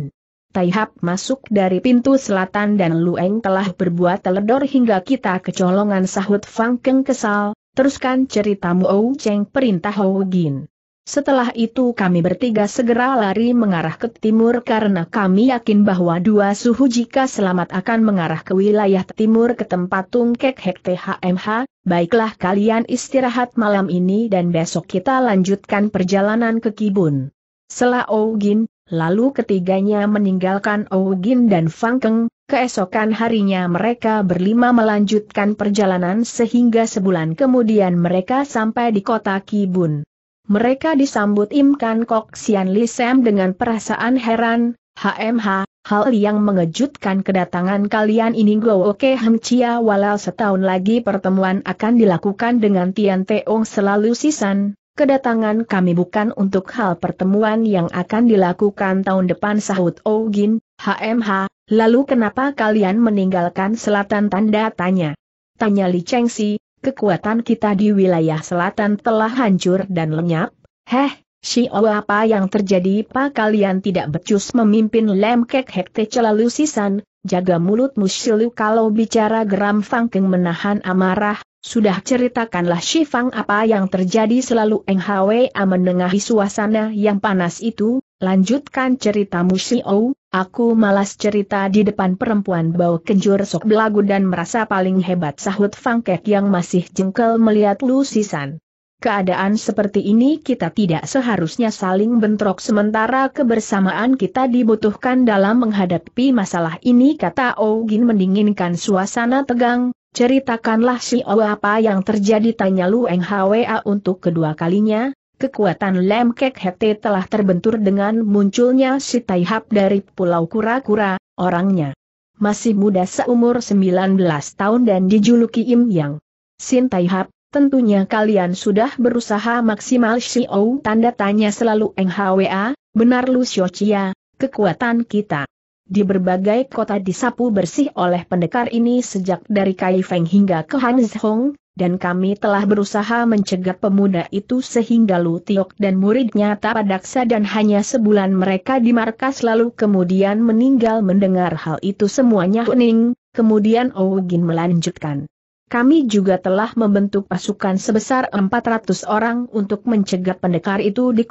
Taihap masuk dari pintu selatan dan Lueng telah berbuat teledor hingga kita kecolongan sahut Fang Keng kesal, teruskan ceritamu Ou Cheng perintah Hou Gin. Setelah itu kami bertiga segera lari mengarah ke timur karena kami yakin bahwa dua suhu jika selamat akan mengarah ke wilayah timur ke tempat Tungkek Hek THMH, baiklah kalian istirahat malam ini dan besok kita lanjutkan perjalanan ke Kibun. Sela Ou Gin, Lalu ketiganya meninggalkan Ougin dan Fangkeng, keesokan harinya mereka berlima melanjutkan perjalanan sehingga sebulan kemudian mereka sampai di kota Kibun. Mereka disambut Imkan Kok Sian Li dengan perasaan heran, HMH, hal yang mengejutkan kedatangan kalian ini Go Oke Heng Chia walau setahun lagi pertemuan akan dilakukan dengan Tian Teong selalu sisan, Kedatangan kami bukan untuk hal pertemuan yang akan dilakukan tahun depan sahut Ogin, HMH, lalu kenapa kalian meninggalkan selatan tanda tanya? Tanya Li Chengsi, kekuatan kita di wilayah selatan telah hancur dan lenyap, heh, Xiao oh, apa yang terjadi pak kalian tidak becus memimpin lem kek hekte celalu sisan, jaga mulutmu silu kalau bicara geram Fang menahan amarah, sudah ceritakanlah Si Fang apa yang terjadi selalu Eng A menengahi suasana yang panas itu, lanjutkan ceritamu oh, aku malas cerita di depan perempuan bau kenjur sok belagu dan merasa paling hebat sahut fangkek yang masih jengkel melihat Lu Sisan. Keadaan seperti ini kita tidak seharusnya saling bentrok sementara kebersamaan kita dibutuhkan dalam menghadapi masalah ini kata Ogin mendinginkan suasana tegang, ceritakanlah si O apa yang terjadi tanya Lu Eng Hwa untuk kedua kalinya, kekuatan Lem Kek Hete telah terbentur dengan munculnya si Taihap dari Pulau Kura-Kura, orangnya masih muda seumur 19 tahun dan dijuluki Im Yang. Sin Taihap, Tentunya kalian sudah berusaha maksimal Xiao tanda tanya selalu NHWA, benar Lu Xiochia, kekuatan kita. Di berbagai kota disapu bersih oleh pendekar ini sejak dari Kai Feng hingga ke Han Zhong, dan kami telah berusaha mencegat pemuda itu sehingga Lu Tiok dan muridnya tak padaksa dan hanya sebulan mereka di markas lalu kemudian meninggal mendengar hal itu semuanya kuning. kemudian Ougin melanjutkan. Kami juga telah membentuk pasukan sebesar 400 orang untuk mencegah pendekar itu di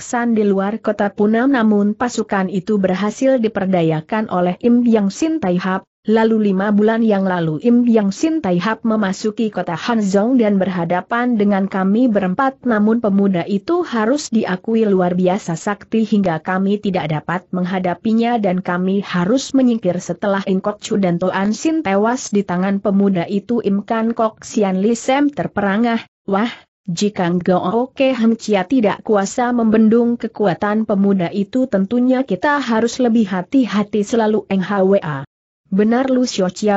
San di luar kota Puna, namun pasukan itu berhasil diperdayakan oleh Im Yang Sin Taihap, Lalu lima bulan yang lalu Im Yang Sin Tai Hap memasuki kota Hanzong dan berhadapan dengan kami berempat namun pemuda itu harus diakui luar biasa sakti hingga kami tidak dapat menghadapinya dan kami harus menyingkir setelah In Kok Chu dan Toan Sin tewas di tangan pemuda itu Im Kan Kok Sian Li Sem terperangah, wah, jika Ngao Ke Heng Chia tidak kuasa membendung kekuatan pemuda itu tentunya kita harus lebih hati-hati selalu Eng Hwa. Benar Lu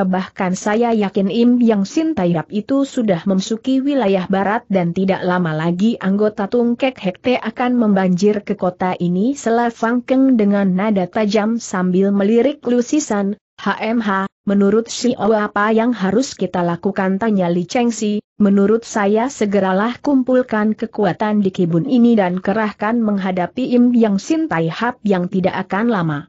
bahkan saya yakin Im Yang Sin Taiyap itu sudah memasuki wilayah barat dan tidak lama lagi anggota Tungkek Hekte akan membanjir ke kota ini Selah Fang Keng dengan nada tajam sambil melirik Lu Sisan, HMH, menurut Xiao apa yang harus kita lakukan tanya Li Chengsi, menurut saya segeralah kumpulkan kekuatan di kibun ini dan kerahkan menghadapi Im Yang Sin Taihap yang tidak akan lama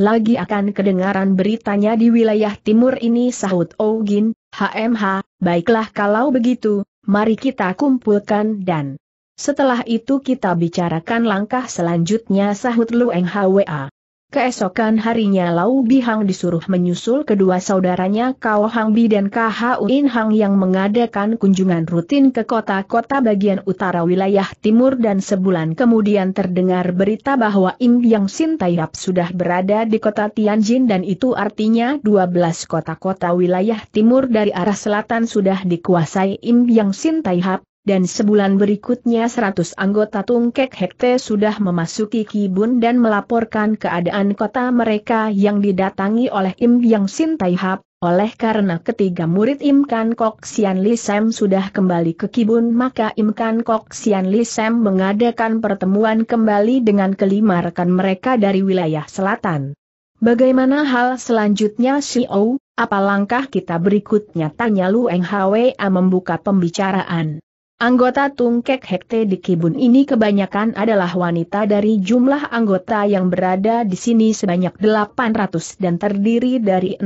lagi akan kedengaran beritanya di wilayah timur ini sahut Ogin, HMH, baiklah kalau begitu, mari kita kumpulkan dan setelah itu kita bicarakan langkah selanjutnya sahut Lueng HWA. Keesokan harinya Lau Bi Hang disuruh menyusul kedua saudaranya Kao Hang Bi dan Kha In Hang yang mengadakan kunjungan rutin ke kota-kota bagian utara wilayah timur dan sebulan kemudian terdengar berita bahwa Im Yang Sin Taiyap sudah berada di kota Tianjin dan itu artinya 12 kota-kota wilayah timur dari arah selatan sudah dikuasai Im Yang Sin Taiyap, dan sebulan berikutnya 100 anggota Tungkek Hekte sudah memasuki Kibun dan melaporkan keadaan kota mereka yang didatangi oleh Im Yang Sin Hap, oleh karena ketiga murid Im Kan Kok Sian Li sudah kembali ke Kibun maka Im Kan Kok Sian Li mengadakan pertemuan kembali dengan kelima rekan mereka dari wilayah selatan. Bagaimana hal selanjutnya Xiao, apa langkah kita berikutnya tanya Lu Eng Hwa membuka pembicaraan. Anggota Tungkek Hekte di Kibun ini kebanyakan adalah wanita dari jumlah anggota yang berada di sini sebanyak 800 dan terdiri dari 600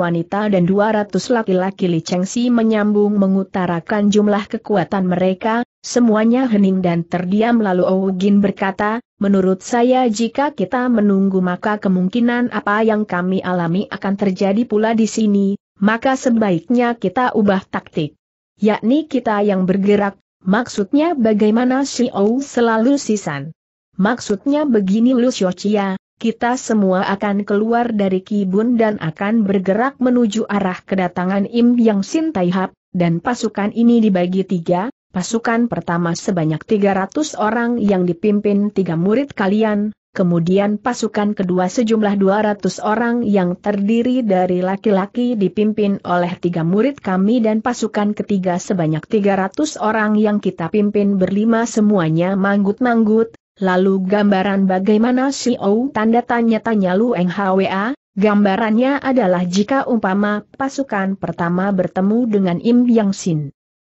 wanita dan 200 laki-laki Li Chengsi menyambung mengutarakan jumlah kekuatan mereka, semuanya hening dan terdiam lalu Ougin berkata, menurut saya jika kita menunggu maka kemungkinan apa yang kami alami akan terjadi pula di sini, maka sebaiknya kita ubah taktik yakni kita yang bergerak, maksudnya bagaimana Ou selalu sisan. Maksudnya begini Lu Xiochia, kita semua akan keluar dari Kibun dan akan bergerak menuju arah kedatangan Im Yang Sin Hap. dan pasukan ini dibagi tiga, pasukan pertama sebanyak 300 orang yang dipimpin tiga murid kalian, kemudian pasukan kedua sejumlah 200 orang yang terdiri dari laki-laki dipimpin oleh tiga murid kami dan pasukan ketiga sebanyak 300 orang yang kita pimpin berlima semuanya manggut-manggut, lalu gambaran bagaimana CEO tanda tanya-tanya Lu Eng HWA, gambarannya adalah jika umpama pasukan pertama bertemu dengan Im Yang Sin.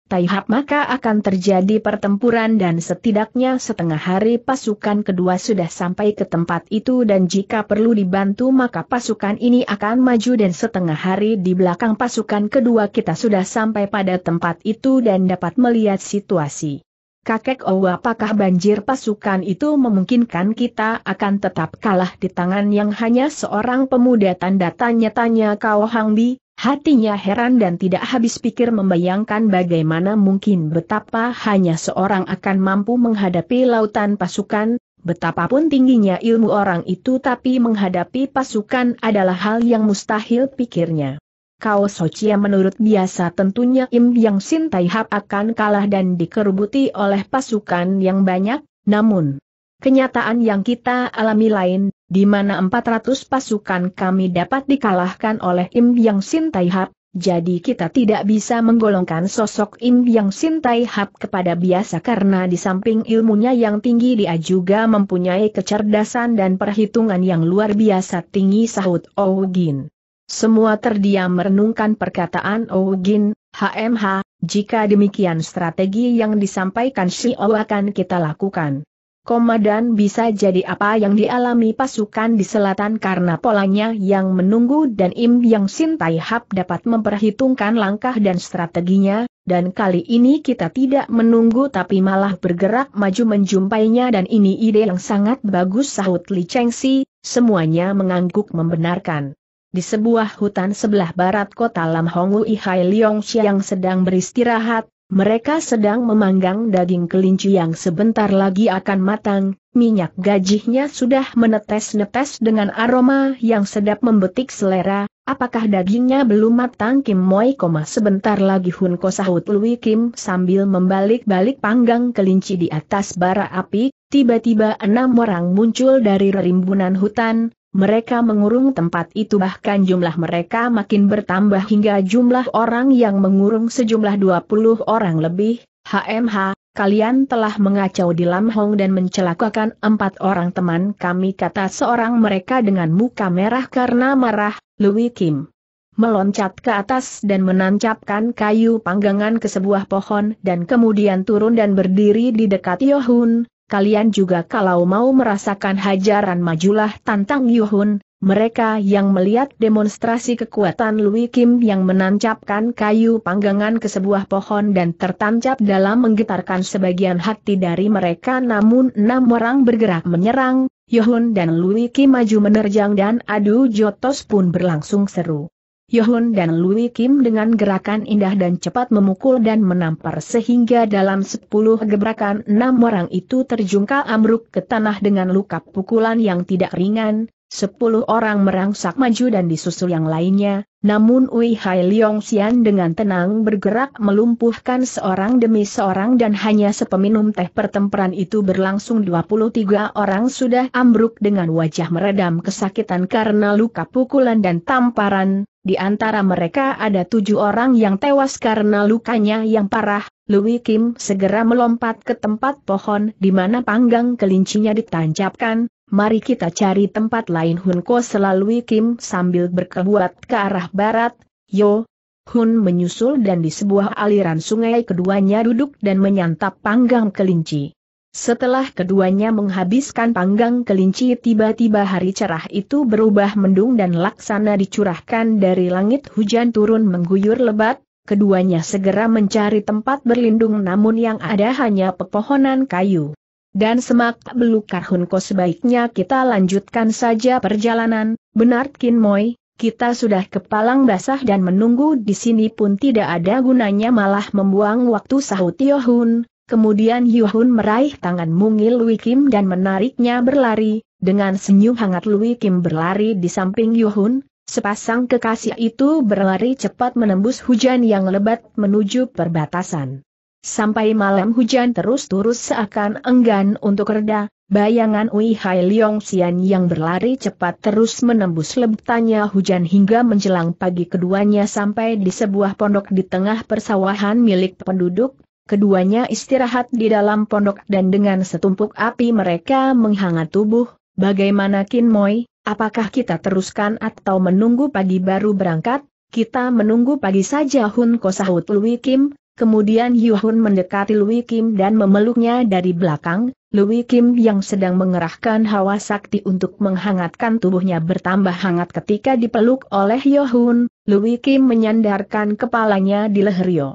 Taihap maka akan terjadi pertempuran dan setidaknya setengah hari pasukan kedua sudah sampai ke tempat itu dan jika perlu dibantu maka pasukan ini akan maju dan setengah hari di belakang pasukan kedua kita sudah sampai pada tempat itu dan dapat melihat situasi. Kakek Owa oh, apakah banjir pasukan itu memungkinkan kita akan tetap kalah di tangan yang hanya seorang pemuda tanda tanya-tanya kau Hang Bi? Hatinya heran dan tidak habis pikir membayangkan bagaimana mungkin betapa hanya seorang akan mampu menghadapi lautan pasukan, betapapun tingginya ilmu orang itu tapi menghadapi pasukan adalah hal yang mustahil pikirnya. Kau Socia menurut biasa tentunya Im Yang Sin Tai Hap akan kalah dan dikerubuti oleh pasukan yang banyak, namun kenyataan yang kita alami lain, di mana 400 pasukan kami dapat dikalahkan oleh Im Yang Sin Tai Hap, jadi kita tidak bisa menggolongkan sosok Im Yang Sin Tai Hap kepada biasa karena di samping ilmunya yang tinggi dia juga mempunyai kecerdasan dan perhitungan yang luar biasa tinggi sahut Ougin. Semua terdiam merenungkan perkataan Ougin, HMH, jika demikian strategi yang disampaikan Shio akan kita lakukan komandan bisa jadi apa yang dialami pasukan di selatan karena polanya yang menunggu dan Im Yang Sin Tai Hap dapat memperhitungkan langkah dan strateginya, dan kali ini kita tidak menunggu tapi malah bergerak maju menjumpainya dan ini ide yang sangat bagus sahut Li Cheng Si, semuanya mengangguk membenarkan. Di sebuah hutan sebelah barat kota Lam Hongu Ihai Liong Xiang sedang beristirahat, mereka sedang memanggang daging kelinci yang sebentar lagi akan matang, minyak gajihnya sudah menetes-netes dengan aroma yang sedap membetik selera, apakah dagingnya belum matang Kim Moi sebentar lagi Hun Ko sahut Lui Kim sambil membalik-balik panggang kelinci di atas bara api, tiba-tiba enam orang muncul dari rimbunan hutan, mereka mengurung tempat itu bahkan jumlah mereka makin bertambah hingga jumlah orang yang mengurung sejumlah 20 orang lebih. HMH, kalian telah mengacau di Lam Hong dan mencelakakan empat orang teman kami kata seorang mereka dengan muka merah karena marah, Louis Kim. Meloncat ke atas dan menancapkan kayu panggangan ke sebuah pohon dan kemudian turun dan berdiri di dekat Yohun, kalian juga kalau mau merasakan hajaran majulah tantang Yuhun, mereka yang melihat demonstrasi kekuatan Lui Kim yang menancapkan kayu panggangan ke sebuah pohon dan tertancap dalam menggetarkan sebagian hati dari mereka namun enam orang bergerak menyerang, Yohun dan Lui Kim maju menerjang dan adu jotos pun berlangsung seru. Yohun dan Lui Kim dengan gerakan indah dan cepat memukul dan menampar sehingga dalam sepuluh gebrakan enam orang itu terjungkal ambruk ke tanah dengan luka pukulan yang tidak ringan, Sepuluh orang merangsak maju dan disusul yang lainnya, namun Wei Hai Leong Xian dengan tenang bergerak melumpuhkan seorang demi seorang dan hanya sepeminum teh pertempuran itu berlangsung 23 orang sudah ambruk dengan wajah meredam kesakitan karena luka pukulan dan tamparan, di antara mereka ada tujuh orang yang tewas karena lukanya yang parah, Louis Kim segera melompat ke tempat pohon di mana panggang kelincinya ditancapkan, mari kita cari tempat lain Hun Ko selalu Kim sambil berkebuat ke arah barat, Yo. Hun menyusul dan di sebuah aliran sungai keduanya duduk dan menyantap panggang kelinci. Setelah keduanya menghabiskan panggang kelinci tiba-tiba hari cerah itu berubah mendung dan laksana dicurahkan dari langit hujan turun mengguyur lebat, keduanya segera mencari tempat berlindung namun yang ada hanya pepohonan kayu dan semak belukar Hunko sebaiknya kita lanjutkan saja perjalanan, benar Kin Moi, kita sudah kepalang basah dan menunggu di sini pun tidak ada gunanya malah membuang waktu sahut Yohun. Kemudian Yohun meraih tangan mungil Lui Kim dan menariknya berlari, dengan senyum hangat Lui Kim berlari di samping Yohun, sepasang kekasih itu berlari cepat menembus hujan yang lebat menuju perbatasan. Sampai malam hujan terus turun seakan enggan untuk reda, bayangan Ui Hai Leong Xian yang berlari cepat terus menembus lebutannya hujan hingga menjelang pagi keduanya sampai di sebuah pondok di tengah persawahan milik penduduk, keduanya istirahat di dalam pondok dan dengan setumpuk api mereka menghangat tubuh, bagaimana Kin Moi, apakah kita teruskan atau menunggu pagi baru berangkat? Kita menunggu pagi saja Hun Ko sahut Lui Kim, Kemudian Yuhun mendekati Lui Kim dan memeluknya dari belakang, Lui Kim yang sedang mengerahkan hawa sakti untuk menghangatkan tubuhnya bertambah hangat ketika dipeluk oleh Yohun. Lui Kim menyandarkan kepalanya di leher Yo.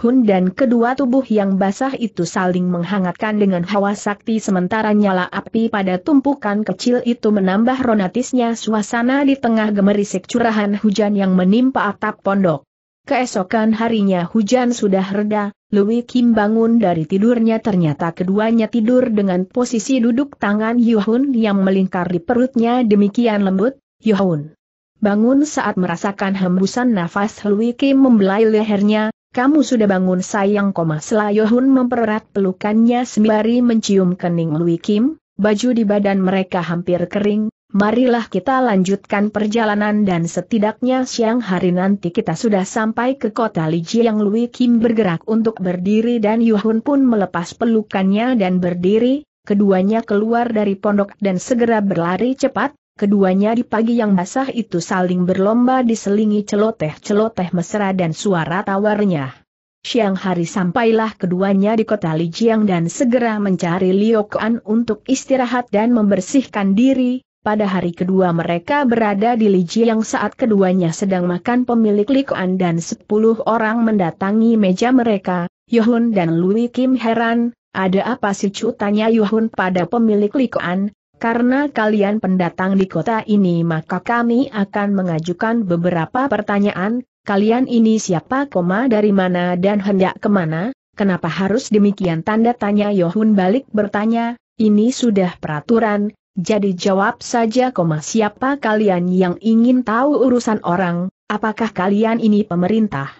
Hun dan kedua tubuh yang basah itu saling menghangatkan dengan hawa sakti sementara nyala api pada tumpukan kecil itu menambah ronatisnya suasana di tengah gemerisik curahan hujan yang menimpa atap pondok. Keesokan harinya hujan sudah reda, Louis Kim bangun dari tidurnya ternyata keduanya tidur dengan posisi duduk tangan Yuhun yang melingkar di perutnya demikian lembut, Yuhun. Bangun saat merasakan hembusan nafas Louis Kim membelai lehernya, kamu sudah bangun sayang koma Yuhun mempererat pelukannya sembari mencium kening Louis Kim, baju di badan mereka hampir kering, marilah kita lanjutkan perjalanan dan setidaknya siang hari nanti kita sudah sampai ke kota Liji yang Lui Kim bergerak untuk berdiri dan Yuhun pun melepas pelukannya dan berdiri, keduanya keluar dari pondok dan segera berlari cepat, keduanya di pagi yang basah itu saling berlomba diselingi celoteh-celoteh mesra dan suara tawarnya. Siang hari sampailah keduanya di kota Lijiang dan segera mencari Liu Kuan untuk istirahat dan membersihkan diri, pada hari kedua mereka berada di Liji yang saat keduanya sedang makan pemilik Likuan dan sepuluh orang mendatangi meja mereka, Yohun dan Louis Kim heran, ada apa sih Chu tanya Yohun pada pemilik Likuan, karena kalian pendatang di kota ini maka kami akan mengajukan beberapa pertanyaan, kalian ini siapa koma dari mana dan hendak kemana, kenapa harus demikian tanda tanya Yohun balik bertanya, ini sudah peraturan, jadi jawab saja koma siapa kalian yang ingin tahu urusan orang, apakah kalian ini pemerintah?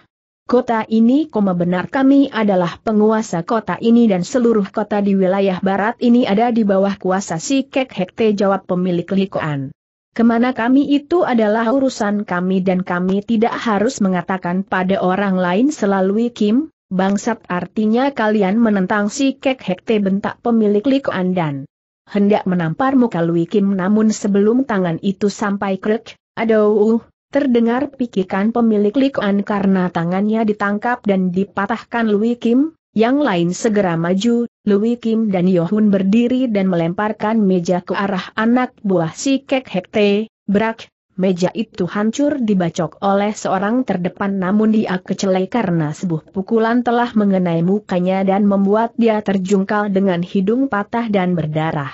Kota ini koma benar kami adalah penguasa kota ini dan seluruh kota di wilayah barat ini ada di bawah kuasa si Kek Hekte jawab pemilik Likoan. Kemana kami itu adalah urusan kami dan kami tidak harus mengatakan pada orang lain selalu Kim, bangsat artinya kalian menentang si Kek Hekte bentak pemilik Likoan dan hendak menampar muka Lui Kim namun sebelum tangan itu sampai krek, aduh, terdengar pikikan pemilik Likuan karena tangannya ditangkap dan dipatahkan Lui Kim, yang lain segera maju, Lui Kim dan Yohun berdiri dan melemparkan meja ke arah anak buah si Kek Hekte, Brak, Meja itu hancur dibacok oleh seorang terdepan namun dia kecelai karena sebuah pukulan telah mengenai mukanya dan membuat dia terjungkal dengan hidung patah dan berdarah.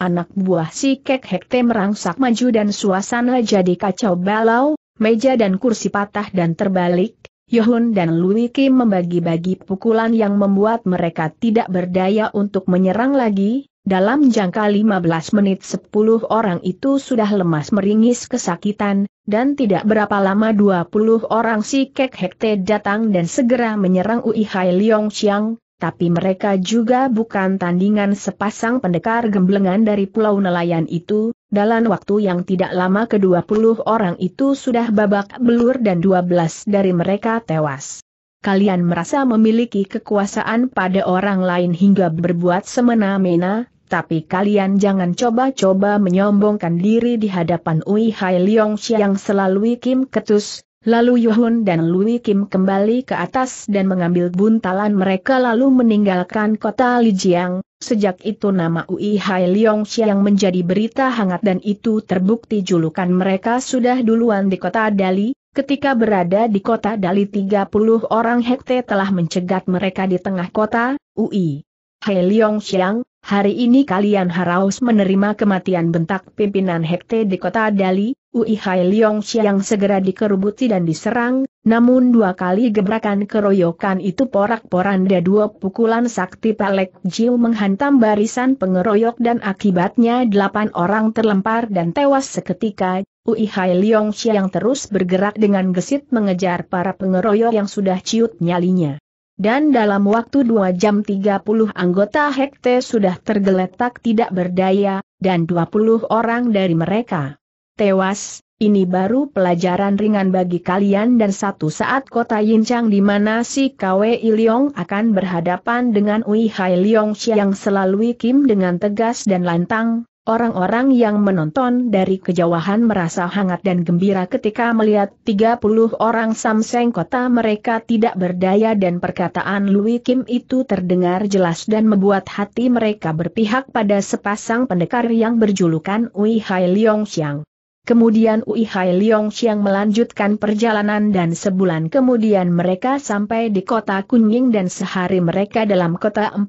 Anak buah si Kek Hekte merangsak maju dan suasana jadi kacau balau, meja dan kursi patah dan terbalik, Yohun dan Lui Kim membagi-bagi pukulan yang membuat mereka tidak berdaya untuk menyerang lagi, dalam jangka 15 menit 10 orang itu sudah lemas meringis kesakitan, dan tidak berapa lama 20 orang si Kek Hekte datang dan segera menyerang Ui Hai Leong Chiang, tapi mereka juga bukan tandingan sepasang pendekar gemblengan dari pulau nelayan itu, dalam waktu yang tidak lama ke-20 orang itu sudah babak belur dan 12 dari mereka tewas kalian merasa memiliki kekuasaan pada orang lain hingga berbuat semena-mena, tapi kalian jangan coba-coba menyombongkan diri di hadapan Ui Hai Leong yang selalu Kim Ketus, lalu Yuhun dan Lui Kim kembali ke atas dan mengambil buntalan mereka lalu meninggalkan kota Li Jiang. sejak itu nama Ui Hai Leong yang menjadi berita hangat dan itu terbukti julukan mereka sudah duluan di kota Dali, Ketika berada di kota Dali 30 orang hekte telah mencegat mereka di tengah kota, UI. Hai Leong Xiang, Hari ini kalian harus menerima kematian bentak pimpinan Hekte di kota Dali, Ui Hai Leong segera dikerubuti dan diserang, namun dua kali gebrakan keroyokan itu porak-poranda dua pukulan sakti Pelek Jiu menghantam barisan pengeroyok dan akibatnya delapan orang terlempar dan tewas seketika, Ui Hai Leong terus bergerak dengan gesit mengejar para pengeroyok yang sudah ciut nyalinya. Dan dalam waktu 2 jam 30 anggota Hekte sudah tergeletak tidak berdaya, dan 20 orang dari mereka tewas, ini baru pelajaran ringan bagi kalian dan satu saat kota Yinchang di mana si Kwe Iliong akan berhadapan dengan Ui Hai Liong yang selalu Kim dengan tegas dan lantang, Orang-orang yang menonton dari kejauhan merasa hangat dan gembira ketika melihat 30 orang Samseng kota mereka tidak berdaya dan perkataan Louis Kim itu terdengar jelas dan membuat hati mereka berpihak pada sepasang pendekar yang berjulukan Wei Hai Leong Xiang. Kemudian Ui Hai Leong Xiang melanjutkan perjalanan dan sebulan kemudian mereka sampai di kota Kunying dan sehari mereka dalam kota 40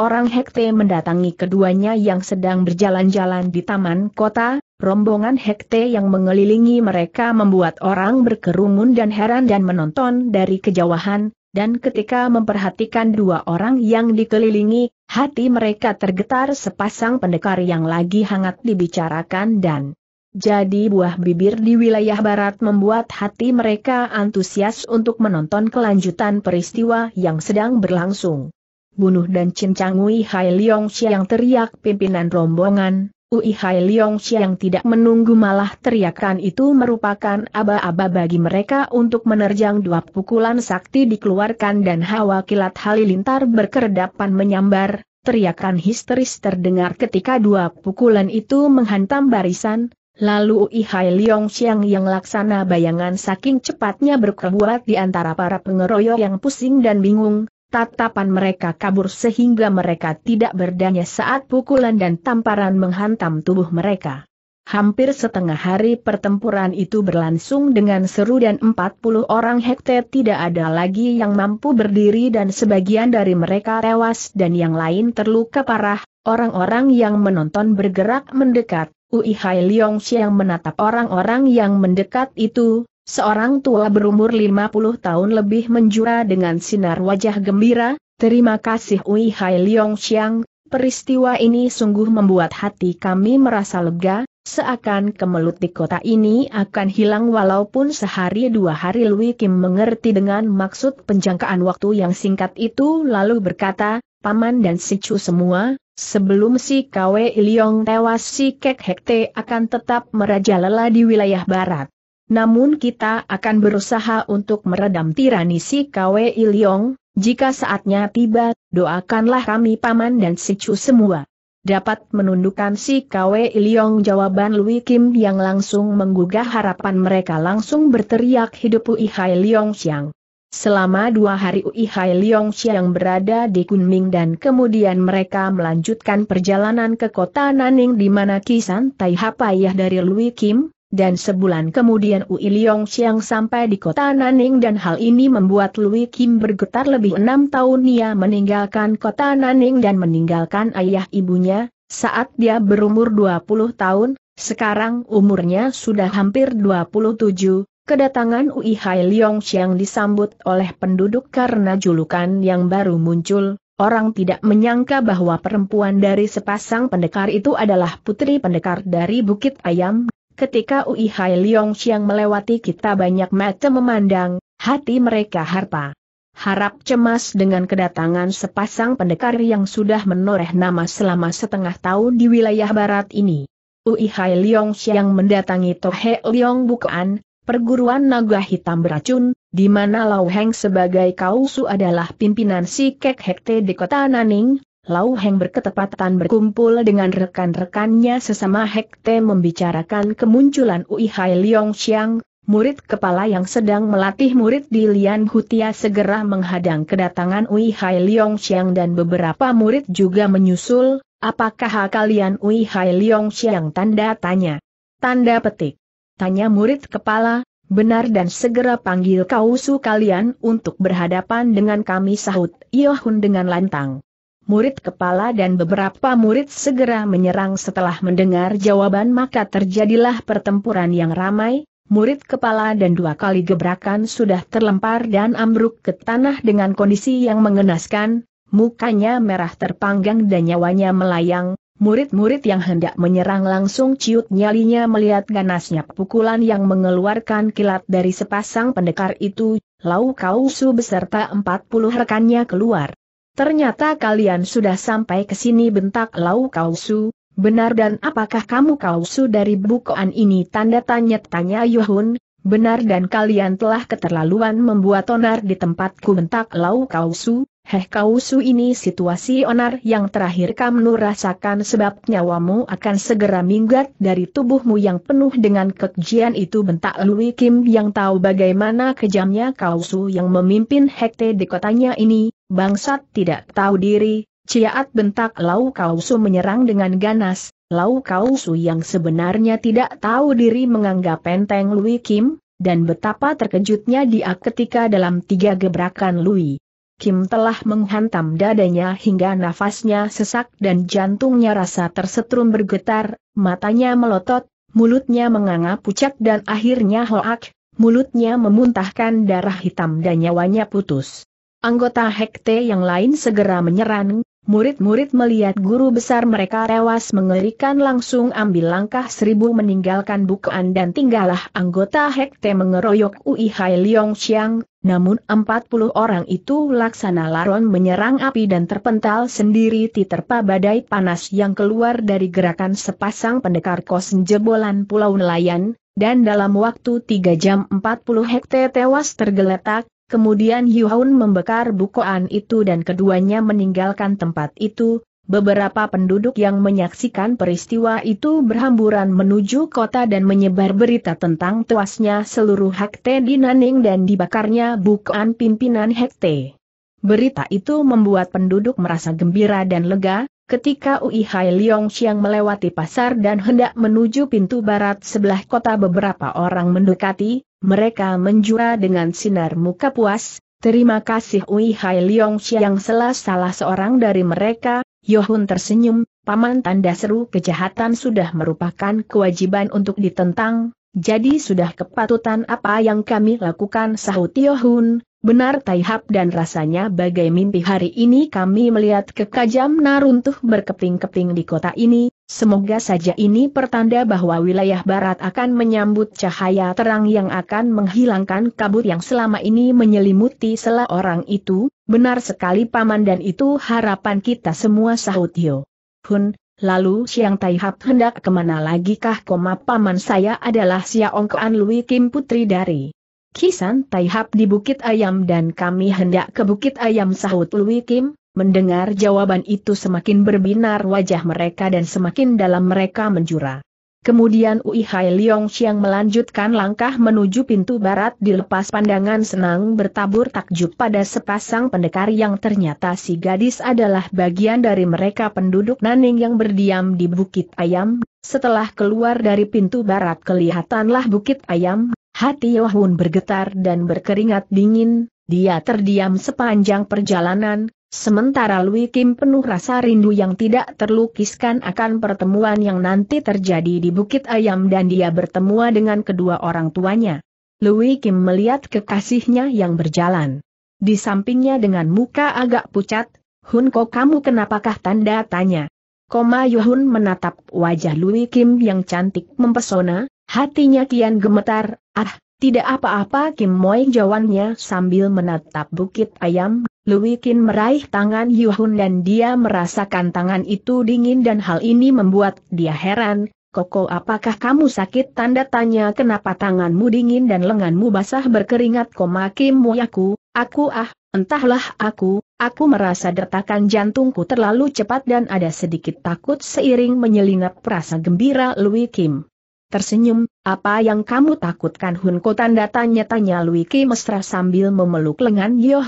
orang Hekte mendatangi keduanya yang sedang berjalan-jalan di taman kota, rombongan Hekte yang mengelilingi mereka membuat orang berkerumun dan heran dan menonton dari kejauhan, dan ketika memperhatikan dua orang yang dikelilingi, hati mereka tergetar sepasang pendekar yang lagi hangat dibicarakan dan jadi buah bibir di wilayah barat membuat hati mereka antusias untuk menonton kelanjutan peristiwa yang sedang berlangsung. Bunuh dan cincangui Ui Hai Leong yang teriak pimpinan rombongan, Ui Hai Leong yang tidak menunggu malah teriakan itu merupakan aba-aba bagi mereka untuk menerjang dua pukulan sakti dikeluarkan dan hawa kilat halilintar berkedapan menyambar, Teriakan histeris terdengar ketika dua pukulan itu menghantam barisan, Lalu Ihai Leong Xiang yang laksana bayangan saking cepatnya berkebuat di antara para pengeroyok yang pusing dan bingung, tatapan mereka kabur sehingga mereka tidak berdaya saat pukulan dan tamparan menghantam tubuh mereka. Hampir setengah hari pertempuran itu berlangsung dengan seru dan 40 orang hekte tidak ada lagi yang mampu berdiri dan sebagian dari mereka tewas dan yang lain terluka parah, orang-orang yang menonton bergerak mendekat, Ui Hai Leong Xiang menatap orang-orang yang mendekat itu, seorang tua berumur 50 tahun lebih menjura dengan sinar wajah gembira, terima kasih Ui Hai Leong Xiang, peristiwa ini sungguh membuat hati kami merasa lega, seakan kemelut di kota ini akan hilang walaupun sehari dua hari Lui Kim mengerti dengan maksud penjangkaan waktu yang singkat itu lalu berkata, Paman dan Sicu semua, Sebelum si Kwe Iliong tewas si Kek Hekte akan tetap merajalela di wilayah barat. Namun kita akan berusaha untuk meredam tirani si Kwe Iliong, jika saatnya tiba, doakanlah kami paman dan si Chu semua. Dapat menundukkan si Kwe Iliong jawaban Lui Kim yang langsung menggugah harapan mereka langsung berteriak hidup Uihai Liong Xiang. Selama dua hari Ui Hai Leong Xiang berada di Kunming dan kemudian mereka melanjutkan perjalanan ke kota Naning di mana Kisan Tai Hapayah dari Lui Kim, dan sebulan kemudian Ui Leong Xiang sampai di kota Naning dan hal ini membuat Lui Kim bergetar lebih enam tahun ia meninggalkan kota Naning dan meninggalkan ayah ibunya, saat dia berumur 20 tahun, sekarang umurnya sudah hampir 27, Kedatangan Ui Hai Leong Xiang disambut oleh penduduk karena julukan yang baru muncul, orang tidak menyangka bahwa perempuan dari sepasang pendekar itu adalah putri pendekar dari Bukit Ayam. Ketika Ui Hai Leong Xiang melewati kita banyak mata memandang, hati mereka harpa. Harap cemas dengan kedatangan sepasang pendekar yang sudah menoreh nama selama setengah tahun di wilayah barat ini. Ui Hai Leong Xiang mendatangi Tohe Leong Bukan, perguruan naga hitam beracun, di mana Lau Heng sebagai kausu adalah pimpinan si Kek Hekte di kota Naning, Lau Heng berketepatan berkumpul dengan rekan-rekannya sesama Hekte membicarakan kemunculan Ui Hai Leong Xiang, murid kepala yang sedang melatih murid di Lian Hutia segera menghadang kedatangan Ui Hai Leong Xiang dan beberapa murid juga menyusul, apakah kalian Ui Hai Leong Xiang tanda tanya. Tanda petik. Tanya murid kepala, benar dan segera panggil kausu kalian untuk berhadapan dengan kami sahut Yohun dengan lantang. Murid kepala dan beberapa murid segera menyerang setelah mendengar jawaban maka terjadilah pertempuran yang ramai, murid kepala dan dua kali gebrakan sudah terlempar dan ambruk ke tanah dengan kondisi yang mengenaskan, mukanya merah terpanggang dan nyawanya melayang, Murid-murid yang hendak menyerang langsung ciut nyalinya melihat ganasnya pukulan yang mengeluarkan kilat dari sepasang pendekar itu, Lau Kausu beserta puluh rekannya keluar. Ternyata kalian sudah sampai ke sini bentak Lau Kausu, benar dan apakah kamu Kausu dari bukoan ini tanda tanya tanya Yohun, benar dan kalian telah keterlaluan membuat onar di tempatku bentak Lau Kausu, Heh kausu ini situasi onar yang terakhir kamu rasakan sebab nyawamu akan segera minggat dari tubuhmu yang penuh dengan kekejian itu bentak Lui Kim yang tahu bagaimana kejamnya kausu yang memimpin hekte di kotanya ini, bangsat tidak tahu diri, ciaat bentak Lau kausu menyerang dengan ganas, Lau kausu yang sebenarnya tidak tahu diri menganggap penteng Lui Kim, dan betapa terkejutnya dia ketika dalam tiga gebrakan Lui Kim telah menghantam dadanya hingga nafasnya sesak dan jantungnya rasa tersetrum bergetar, matanya melotot, mulutnya menganga pucat dan akhirnya hoak, mulutnya memuntahkan darah hitam dan nyawanya putus. Anggota Hekte yang lain segera menyerang, Murid-murid melihat guru besar mereka tewas mengerikan langsung ambil langkah seribu meninggalkan bukaan dan tinggallah anggota Hekte mengeroyok Ui Hai Leong Xiang, namun puluh orang itu laksana laron menyerang api dan terpental sendiri diterpa badai panas yang keluar dari gerakan sepasang pendekar kos jebolan Pulau Nelayan, dan dalam waktu tiga jam empat puluh Hekte tewas tergeletak, Kemudian Yuhun membekar bukoan itu dan keduanya meninggalkan tempat itu, Beberapa penduduk yang menyaksikan peristiwa itu berhamburan menuju kota dan menyebar berita tentang tewasnya seluruh Hakte di Naning dan dibakarnya bukaan pimpinan Hakte. Berita itu membuat penduduk merasa gembira dan lega, Ketika Ui Hai Leong Xiang melewati pasar dan hendak menuju pintu barat sebelah kota beberapa orang mendekati, mereka menjura dengan sinar muka puas, terima kasih Ui Hai Leong Xiang salah salah seorang dari mereka, Yohun tersenyum, paman tanda seru kejahatan sudah merupakan kewajiban untuk ditentang, jadi sudah kepatutan apa yang kami lakukan sahut Yohun, Benar Taihap dan rasanya bagai mimpi hari ini kami melihat kekajam naruntuh berkeping-keping di kota ini, semoga saja ini pertanda bahwa wilayah barat akan menyambut cahaya terang yang akan menghilangkan kabut yang selama ini menyelimuti sela orang itu, benar sekali paman dan itu harapan kita semua sahut Yo. Hun, Lalu Siang Taihap hendak kemana lagi kah koma paman saya adalah Xiaong Kean Lui Kim Putri dari Kisan Taihap di Bukit Ayam dan kami hendak ke Bukit Ayam sahut Lui Kim, mendengar jawaban itu semakin berbinar wajah mereka dan semakin dalam mereka menjura. Kemudian Ui Hai Leong Xiang melanjutkan langkah menuju pintu barat dilepas pandangan senang bertabur takjub pada sepasang pendekar yang ternyata si gadis adalah bagian dari mereka penduduk Naning yang berdiam di Bukit Ayam. Setelah keluar dari pintu barat kelihatanlah Bukit Ayam, Hati Yohun bergetar dan berkeringat dingin, dia terdiam sepanjang perjalanan, sementara Lui Kim penuh rasa rindu yang tidak terlukiskan akan pertemuan yang nanti terjadi di Bukit Ayam dan dia bertemu dengan kedua orang tuanya. Lui Kim melihat kekasihnya yang berjalan. Di sampingnya dengan muka agak pucat, Hun Ko kamu kenapakah tanda tanya. Koma Yohun menatap wajah Lui Kim yang cantik mempesona, Hatinya kian gemetar, ah, tidak apa-apa Kim Moy jawannya sambil menatap bukit ayam, Lui Kim meraih tangan Yuhun dan dia merasakan tangan itu dingin dan hal ini membuat dia heran, Koko apakah kamu sakit tanda tanya kenapa tanganmu dingin dan lenganmu basah berkeringat koma Kim Moy aku aku ah, entahlah aku, aku merasa detakan jantungku terlalu cepat dan ada sedikit takut seiring menyelinap perasa gembira Louis Kim tersenyum, apa yang kamu takutkan Hun tanda tanya-tanya Lui mesra sambil memeluk lengan Yo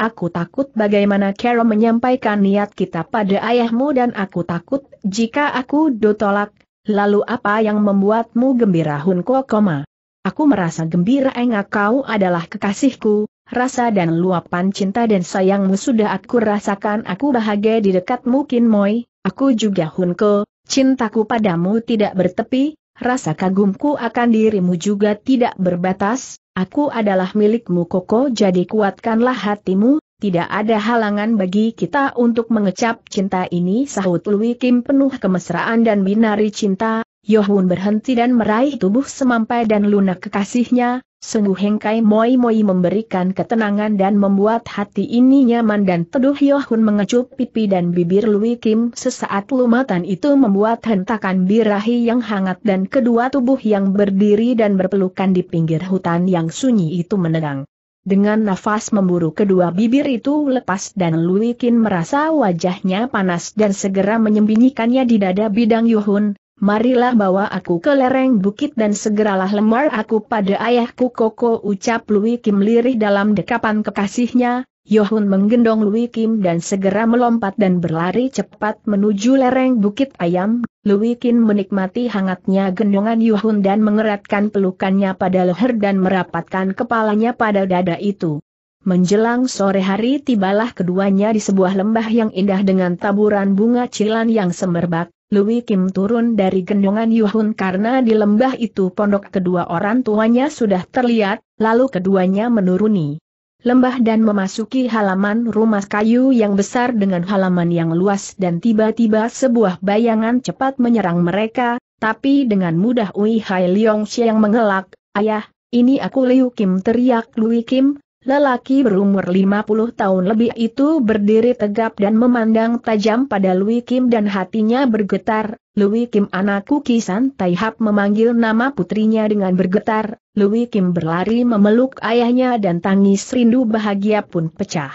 aku takut bagaimana Kero menyampaikan niat kita pada ayahmu dan aku takut jika aku dotolak, lalu apa yang membuatmu gembira Hun koma. Aku merasa gembira engak kau adalah kekasihku, rasa dan luapan cinta dan sayangmu sudah aku rasakan aku bahagia di dekatmu, Kin Moi, aku juga Hun cintaku padamu tidak bertepi, rasa kagumku akan dirimu juga tidak berbatas, aku adalah milikmu Koko jadi kuatkanlah hatimu, tidak ada halangan bagi kita untuk mengecap cinta ini sahut Lui Kim penuh kemesraan dan binari cinta, Yohun berhenti dan meraih tubuh semampai dan lunak kekasihnya, Sungguh Hengkai Moi Moi memberikan ketenangan dan membuat hati ini nyaman dan teduh Yohun mengecup pipi dan bibir Lui Kim sesaat lumatan itu membuat hentakan birahi yang hangat dan kedua tubuh yang berdiri dan berpelukan di pinggir hutan yang sunyi itu menegang. Dengan nafas memburu kedua bibir itu lepas dan Lui Kim merasa wajahnya panas dan segera menyembunyikannya di dada bidang Yohun, marilah bawa aku ke lereng bukit dan segeralah lemar aku pada ayahku Koko ucap Lui Kim lirih dalam dekapan kekasihnya, Yohun menggendong Lui Kim dan segera melompat dan berlari cepat menuju lereng bukit ayam, Lui Kim menikmati hangatnya gendongan Yohun dan mengeratkan pelukannya pada leher dan merapatkan kepalanya pada dada itu. Menjelang sore hari tibalah keduanya di sebuah lembah yang indah dengan taburan bunga cilan yang semerbak, Lui Kim turun dari gendongan Yuhun karena di lembah itu pondok kedua orang tuanya sudah terlihat, lalu keduanya menuruni lembah dan memasuki halaman rumah kayu yang besar dengan halaman yang luas dan tiba-tiba sebuah bayangan cepat menyerang mereka, tapi dengan mudah Ui Hai Leong Xiang mengelak, Ayah, ini aku Liu Kim teriak Lui Kim, Lelaki berumur 50 tahun lebih itu berdiri tegap dan memandang tajam pada Lui Kim dan hatinya bergetar. Lui Kim anakku Kisan Taihap memanggil nama putrinya dengan bergetar. Lui Kim berlari memeluk ayahnya dan tangis rindu bahagia pun pecah.